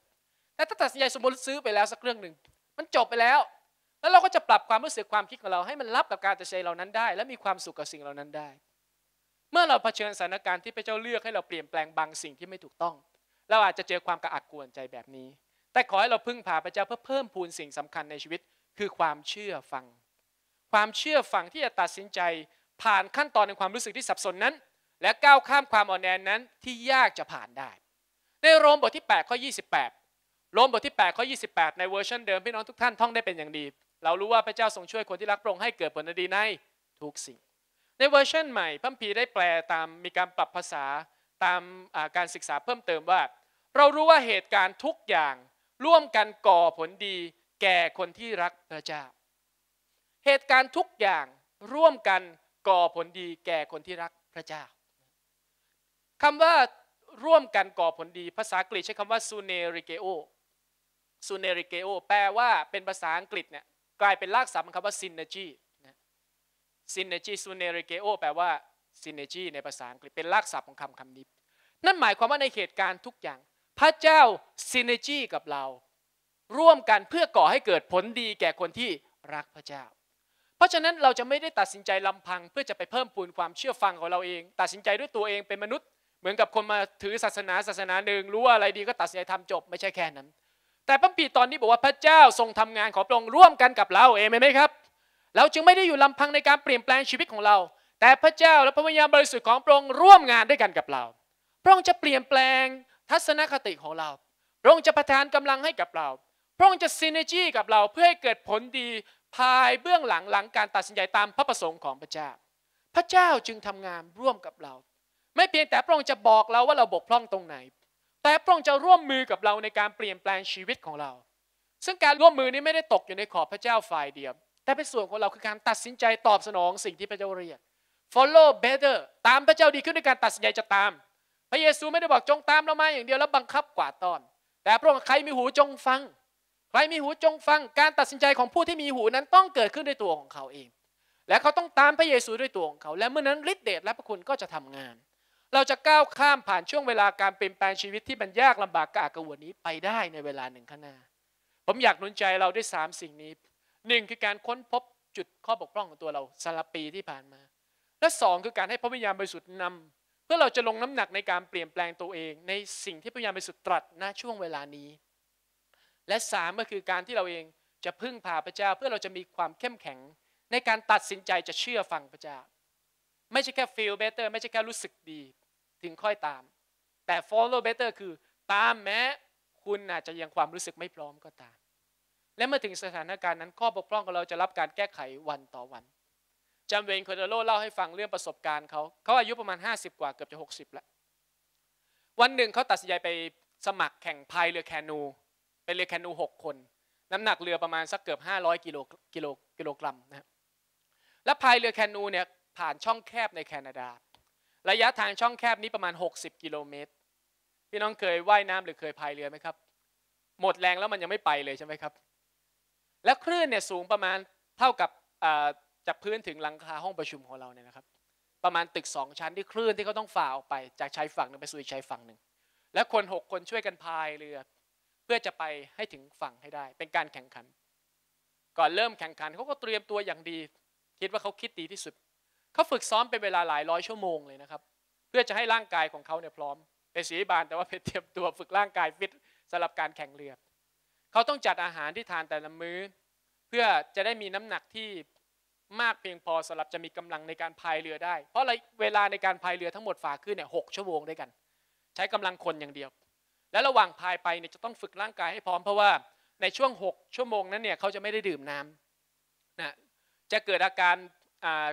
แต่ถ้าตัดสินใจสมมติซื้อไปแล้วสักเรื่องหนึ่งมันจบไปแล้ว แล้วเราก็จะปรับความรู้สึกความคิดของเราให้มันรับกับการตัดสินใจเรานั้นได้ และมีความสุขกับสิ่งเหล่านั้นได้ เมื่อเราเผชิญสถานการณ์ที่พระเจ้าเลือก ให้เราเปลี่ยนแปลงบางสิ่งที่ไม่ถูกต้องเราอาจจะเจอความกระอักกวนใจแบบนี้แต่ขอให้เราพึ่งพาพระเจ้าเพื่อเพิ่มพูนสิ่งสำคัญในชีวิต คือความเชื่อฟัง ความเชื่อฟังที่จะตัดสินใจผ่านขั้นตอนในความรู้สึกที่สับสนนั้น และก้าวข้ามความอ่อนแอนั้นที่ยากจะผ่านได้ ในโรมบทที่8ข้อ28โรมบทที่8ข้อ28ในเวอร์ชันเดิมพี่น้องทุกท่านท่องได้เป็นอย่างดี เรารู้ว่าพระเจ้าทรงช่วยคนที่รักพระองค์ให้เกิดผลดีในทุกสิ่ง ในเวอร์ชันใหม่พัมพีได้แปลตามมีการปรับภาษาตามการศึกษาเพิ่มเติมว่า เรารู้ว่าเหตุการณ์ทุกอย่างร่วมกันก่อผลดีแก่คนที่รักพระเจ้า เหตุการณ์ทุกอย่าง ร่วมกันก่อผลดีแก่คนที่รักพระเจ้า คำว่าร่วมกันก่อผลดีภาษาอังกฤษใช้คำว่าซูเนริเกโอ ซูเนริเกโอแปลว่าเป็นภาษาอังกฤษเนี่ยกลายเป็นรากศัพท์คำว่าซินเนจีซินเนจีซูเนริเกโอแปลว่าซินเนจีในภาษาอังกฤษเป็นรากศัพท์ของคำคำนี้นั่นหมายความว่าในเหตุการณ์ทุกอย่างพระเจ้าซินเนจีกับเรา ร่วมกันเพื่อก่อให้เกิดผลดีแก่คนที่รักพระเจ้า เพราะฉะนั้นเราจะไม่ได้ตัดสินใจลำพังเพื่อจะไปเพิ่มปูนความเชื่อฟังของเราเอง ตัดสินใจด้วยตัวเองเป็นมนุษย์ เหมือนกับคนมาถือศาสนาศาสนาหนึ่งรู้ว่าอะไรดีก็ตัดสินใจทำจบไม่ใช่แค่นั้น แต่พระปีตอนนี้บอกว่าพระเจ้าทรงทำงานของพระองค์ร่วมกันกับเรา เองไหมครับ เราจึงไม่ได้อยู่ลำพังในการเปลี่ยนแปลงชีวิตของเรา แต่พระเจ้าและพระวิญญาณบริสุทธิ์ของพระองค์ร่วมงานด้วยกันกับเราพระองค์จะเปลี่ยนแปลงทัศนคติของเรา พระองค์จะประทานกำลังให้กับเรา พระองค์จะซีเนจีกับเราเพื่อให้เกิดผลดีภายเบื้องหลังหลัง การตัดสินใจตามพระประสงค์ของพระเจ้า พระเจ้าจึงทำงานร่วมกับเรา ไม่เพียงแต่พระองค์จะบอกเราว่าเราบกพร่องตรงไหน แต่พระองค์จะร่วมมือกับเราในการเปลี่ยนแปลงชีวิตของเรา ซึ่งการร่วมมือนี้ไม่ได้ตกอยู่ในขอบพระเจ้าฝ่ายเดียว แต่เป็นส่วนของเราคือการตัดสินใจตอบสนองสิ่งที่พระเจ้าเรียก follow better ตามพระเจ้าดีขึ้นด้วยการตัดสินใจจะตามพระเยซูไม่ได้บอกจงตามเรามาอย่างเดียวแล้วบังคับกวาดตอน แต่พระองค์ใครมีหูจงฟังใครมีหูจงฟัง การตัดสินใจของผู้ที่มีหูนั้นต้องเกิดขึ้นด้วยตัวของเขาเอง และเขาต้องตามพระเยซูด้วยตัวของเขา และเมื่อนั้นฤทธิเดชและพระคุณก็จะทำงาน เราจะก้าวข้ามผ่านช่วงเวลาการเปลี่ยนแปลงชีวิตที่มันยากลำบากกระอักกระอ่วนนี้ไปได้ในเวลาหนึ่งข้างหน้าผมอยากหนุนใจเราด้วย3สิ่งนี้หนึ่งคือการค้นพบจุดข้อบกพร่องของตัวเราสารปีที่ผ่านมา และสองคือการให้พระวิญญาณบริสุทธิ์นำเพื่อเราจะลงน้ำหนักในการเปลี่ยนแปลงตัวเอง ในสิ่งที่พระยาไปสุดตรัสณช่วงเวลานี้ และสามก็คือการที่เราเองจะพึ่งพาพระเจ้า เพื่อเราจะมีความเข้มแข็งในการตัดสินใจจะเชื่อฟังพระเจ้า ไม่ใช่แค่ feel better ไม่ใช่แค่รู้สึกดีถึงค่อยตาม แต่ follow better คือตามแม้คุณอาจจะยังความรู้สึกไม่พร้อมก็ตาม และเมื่อถึงสถานการณ์นั้น ข้อบกพร่องของเราจะรับการแก้ไขวันต่อวันจำเวนคอนโดโลเล่าให้ฟังเรื่องประสบการณ์เขา เขาอายุประมาณ 50 กว่าเกือบจะ 60 แล้ว วันหนึ่งเขาตัดสินใจไปสมัครแข่งพายเรือแคนู เป็นเรือแคนู6 คน น้ำหนักเรือประมาณสักเกือบ 500 กิโลกิโลกิโลกรัมนะและพายเรือแคนูเนี่ยผ่านช่องแคบในแคนาดา ระยะทางช่องแคบนี้ประมาณ 60 กิโลเมตร พี่น้องเคยว่ายน้ำหรือเคยพายเรือไหมครับ หมดแรงแล้วมันยังไม่ไปเลยใช่ไหมครับ แล้วคลื่นเนี่ยสูงประมาณเท่ากับจากพื้นถึงหลังคาห้องประชุมของเราเนี่ยนะครับ ประมาณตึกสองชั้นที่คลื่นที่เขาต้องฝ่าออกไปจากชายฝั่งนึงไปสู่ชายฝั่งหนึ่งและคนหกคนช่วยกันพายเรือเพื่อจะไปให้ถึงฝั่งให้ได้ เป็นการแข่งขัน ก่อนเริ่มแข่งขันเขาก็เตรียมตัวอย่างดี คิดว่าเขาคิดดีที่สุดเขาฝึกซ้อมเป็นเวลาหลายร้อยชั่วโมงเลยนะครับ เพื่อจะให้ร่างกายของเขาเนี่ยพร้อมเป็นสีบานแต่ว่าเพรเตรียมตัวฝึกร่างกายฟิตสำหรับการแข่งเรือเขาต้องจัดอาหารที่ทานแต่ละมื้อ เพื่อจะได้มีน้ำหนักที่มากเพียงพอสำหรับจะมีกำลังในการพายเรือได้ เพราะเวลาในการพายเรือทั้งหมดฝากขึ้นเนี่ยหชั่วโมงด้วยกัน ใช้กำลังคนอย่างเดียว และระหว่างพายไปเนี่ยจะต้องฝึกร่างกายให้พร้อมเพราะว่าในช่วง 6 ชั่วโมงนั้นเนี่ยเขาจะไม่ได้ดื่มน้ำนะจะเกิดอาการ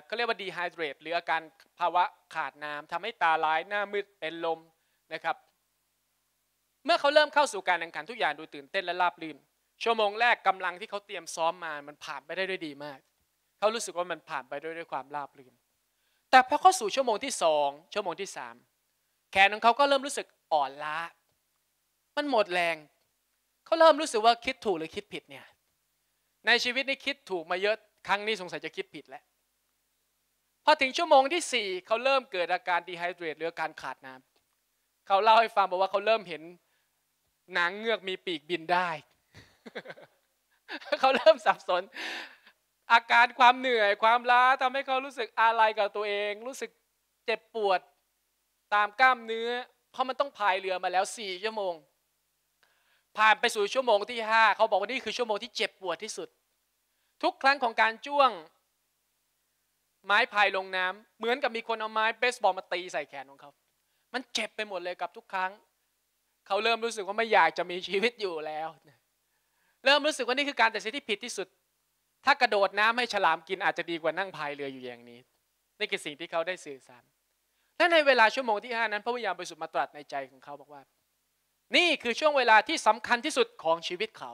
เขาเรียกว่าดีไฮเดรตหรืออาการภาวะขาดน้ำ ทำให้ตาลาย หน้ามืดเป็นลมนะครับ เมื่อเขาเริ่มเข้าสู่การแข่งขันทุกอย่างดูตื่นเต้นและราบรื่นชั่วโมงแรกกำลังที่เขาเตรียมซ้อมมามันผ่านไปได้ด้วยดีมากเขารู้สึกว่ามันผ่านไปด้วยด้วยความราบรื่นแต่พอเข้าสู่ชั่วโมงที่สอง ชั่วโมงที่สาม แขนของเขาก็เริ่มรู้สึกอ่อนล้า มันหมดแรง เขาเริ่มรู้สึกว่าคิดถูกหรือคิดผิดเนี่ย ในชีวิตนี้คิดถูกมาเยอะ ครั้งนี้สงสัยจะคิดผิดแล้วพอถึงชั่วโมงที่สี่ เขาเริ่มเกิดอาการดีไฮเดรตหรือการขาดน้ำเขาเล่าให้ฟังบอกว่าเขาเริ่มเห็นหนังเงือกมีปีกบินได้ เขาเริ่มสับสนอาการความเหนื่อยความล้าทำให้เขารู้สึกอะไรกับตัวเอง รู้สึกเจ็บปวดตามกล้ามเนื้อเพราะมันต้องพายเรือมาแล้วสี่ชั่วโมง ผ่านไปสู่ชั่วโมงที่ห้าเขาบอกว่านี่คือชั่วโมงที่เจ็บปวดที่สุด ทุกครั้งของการจ้วง ไม้พายลงน้ำ เหมือนกับมีคนเอาไม้เบสบอลมาตีใส่แขนของเขา มันเจ็บไปหมดเลยกับทุกครั้ง เขาเริ่มรู้สึกว่าไม่อยากจะมีชีวิตอยู่แล้ว เริ่มรู้สึกว่านี่คือการตัดสินที่ผิดที่สุดถ้ากระโดดน้ำให้ฉลามกินอาจจะดีกว่านั่งพายเรืออยู่อย่างนี้นี่คือสิ่งที่เขาได้สื่อสาร และในเวลาชั่วโมงที่ห้านั้นพระวิญญาณบริสุทธิ์มาตรัสในใจของเขาบอกว่า นี่คือช่วงเวลาที่สำคัญที่สุดของชีวิตเขา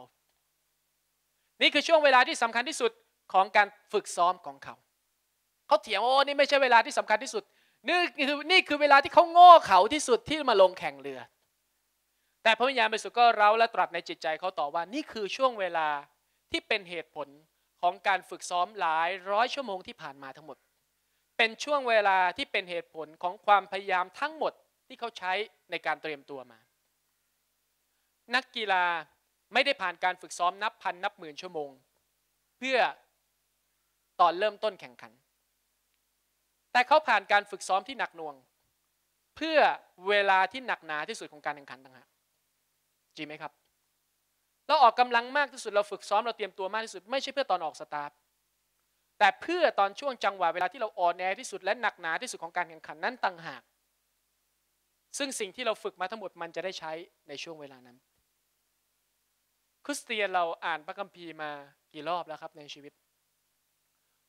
นี่คือช่วงเวลาที่สำคัญที่สุดของการฝึกซ้อมของเขา เขาเถียงโอ้นี่ไม่ใช่เวลาที่สำคัญที่สุดนี่คือนี่คือเวลาที่เขาโง่เขาที่สุดที่มาลงแข่งเรือแต่พระวิญญาณบริสุทธิ์ก็เร้าและตรัสในจิตใจเขาต่อว่า นี่คือช่วงเวลาที่เป็นเหตุผลของการฝึกซ้อมหลายร้อยชั่วโมงที่ผ่านมาทั้งหมด เป็นช่วงเวลาที่เป็นเหตุผลของความพยายามทั้งหมดที่เขาใช้ในการเตรียมตัวมา นักกีฬาไม่ได้ผ่านการฝึกซ้อมนับพันนับหมื่นชั่วโมง เพื่อตอนเริ่มต้นแข่งขัน แต่เขาผ่านการฝึกซ้อมที่หนักหน่วง เพื่อเวลาที่หนักหนาที่สุดของการแข่งขันต่างหากจริงไหมครับเราออกกำลังมากที่สุดเราฝึกซ้อมเราเตรียมตัวมากที่สุด ไม่ใช่เพื่อตอนออกสตาร์ทแต่เพื่อตอนช่วงจังหวะเวลาที่เราอ่อนแอที่สุดและหนัก หนาที่สุด ของการแข่งขันนั้นต่างหาก ซึ่งสิ่งที่เราฝึกมาทั้งหมดมันจะได้ใช้ในช่วงเวลานั้นคริสเตียนเราอ่านพระคัมภีร์มากี่รอบแล้วครับในชีวิต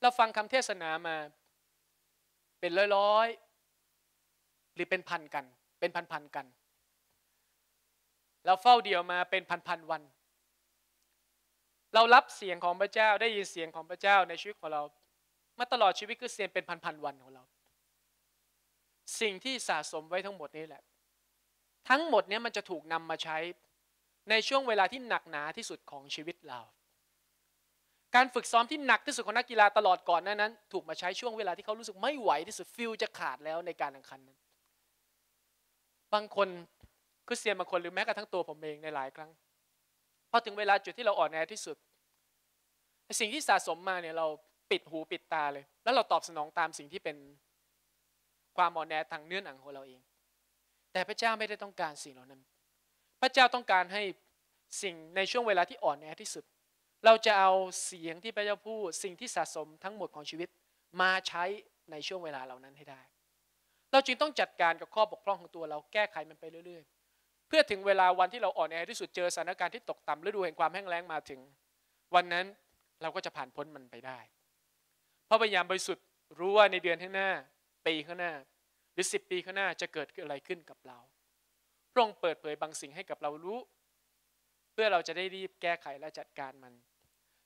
เราฟังคำเทศนามาเป็นร้อยๆหรือเป็นพันกัน เป็นพันๆกัน เราเฝ้าเดียวมาเป็นพันๆวันเรารับเสียงของพระเจ้าได้ยินเสียงของพระเจ้าในชีวิตของเรามาตลอดชีวิตคือเสียนเป็นพันๆวันของเรา สิ่งที่สะสมไว้ทั้งหมดนี้แหละ ทั้งหมดนี้มันจะถูกนำมาใช้ในช่วงเวลาที่หนักหนาที่สุดของชีวิตเรา การฝึกซ้อมที่หนักที่สุดของนักกีฬาตลอดก่อนนั้น ถูกมาใช้ช่วงเวลาที่เขารู้สึกไม่ไหวที่สุดฟิลจะขาดแล้วในการแข่งขันนั้น บางคนคือเสียนบางคนหรือแม้กระทั่งตัวผมเองในหลายครั้งพอถึงเวลาจุดที่เราอ่อนแอที่สุด สิ่งที่สะสมมาเนี่ยเราปิดหูปิดตาเลย แล้วเราตอบสนองตามสิ่งที่เป็นความอ่อนแอทางเนื้อหนังของเราเอง แต่พระเจ้าไม่ได้ต้องการสิ่งเหล่านั้นพระเจ้าต้องการให้สิ่งในช่วงเวลาที่อ่อนแอที่สุด เราจะเอาเสียงที่พระเจ้าพูดสิ่งที่สะสมทั้งหมดของชีวิตมาใช้ในช่วงเวลาเหล่านั้นให้ได้ เราจึงต้องจัดการกับข้อบกพร่องของตัวเราแก้ไขมันไปเรื่อย ๆพื่อถึงเวลาวันที่เราอ่อนแอที่สุดเจอสถานการณ์ที่ตกต่ำฤดูแห่งความแห้งแล้งมาถึง วันนั้นเราก็จะผ่านพ้นมันไปได้ เพราะพยายามบริสุทธิ์รู้ว่าในเดือนข้างหน้า ปีข้างหน้าหรือสิบปีข้างหน้าจะเกิดอะไรขึ้นกับเราพระองค์เปิดเผยบางสิ่งให้กับเรารู้ เพื่อเราจะได้รีบแก้ไขและจัดการมัน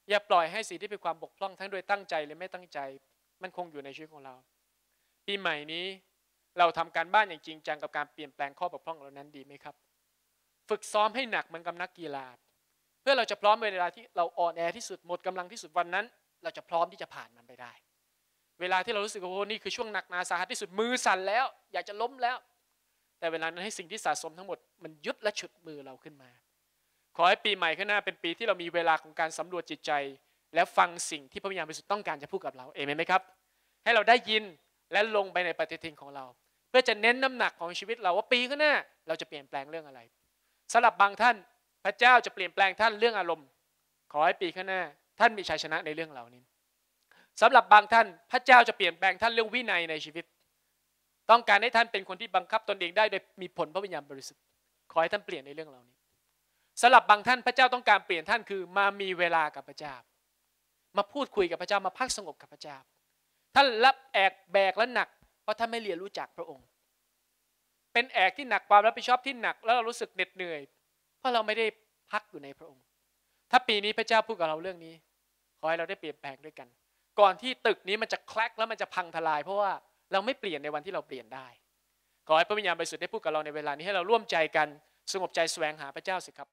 อย่าปล่อยให้สิ่งที่เป็นความบกพร่องทั้งโดยตั้งใจหรือไม่ตั้งใจ มันคงอยู่ในชีวิตของเรา ปีใหม่นี้เราทำการบ้านอย่างจริงจังกับการเปลี่ยนแปลงข้อบกพร่องเหล่านั้นดีไหมครับฝึกซ้อมให้หนักเหมือนกับนักกีฬาเพื่อเราจะพร้อมเวลาที่เราอ่อนแอที่สุดหมด กำลังที่สุดวันนั้น เราจะพร้อมที่จะผ่านมันไปได้ เวลาที่เรารู้สึกว่าโอ้นี่คือช่วงหนักหนาสาหัสที่สุดมือสั่นแล้ว อยากจะล้มแล้ว แต่เวลานั้นให้สิ่งที่สะสมทั้งหมดมันยึดและฉุดมือเราขึ้นมา ขอให้ปีใหม่ข้างหน้าเป็นปีที่เรามีเวลาของการสำรวจจิตใจ และฟังสิ่งที่พระวิญญาณบริสุทธิ์ต้องการจะพูดกับเราเองไหมครับ ให้เราได้ยินและลงไปในปฏิทินของเรา เพื่อจะเน้นน้ำหนักของชีวิตเราว่าปีข้างหน้า เราจะเปลี่ยนแปลงเรื่องอะไรสำหรับบางท่านพระเจ้าจะเปลี่ยนแปลงท่านเรื่องอารมณ์ ขอให้ปีข้างหน้า ท่านมีชัยชนะในเรื่องเหล่านี้สำหรับบางท่านพระเจ้าจะเปลี่ยนแปลงท่านเรื่องวินัยในชีวิต ต้องการให้ท่านเป็นคนที่บังคับตนเองได้โดยมีผลพระวิญญาณบริสุทธิ์ขอให้ท่านเปลี่ยนในเรื่องเหล่านี้สำหรับบางท่านพระเจ้าต้องการเปลี่ยนท่านคือมามีเวลากับพระเจ้ามาพูดคุยกับพระเจ้ามาพักสงบกับพระเจ้าท่านรับแอกแบกและหนัก เพราะท่านไม่เรียนรู้จักพระองค์เป็นแอกที่หนักความรับผิดชอบที่หนักแล้วเรารู้สึกเหน็ดเหนื่อย เพราะเราไม่ได้พักอยู่ในพระองค์ ถ้าปีนี้พระเจ้าพูดกับเราเรื่องนี้ ขอให้เราได้เปลี่ยนแปลงด้วยกัน ก่อนที่ตึกนี้มันจะแคลกแล้วมันจะพังทลาย เพราะว่าเราไม่เปลี่ยนในวันที่เราเปลี่ยนได้ ขอให้พระวิญญาณบริสุทธิ์ได้พูดกับเราในเวลานี้ให้เราร่วมใจกันสงบใจแสวงหาพระเจ้าสิครับ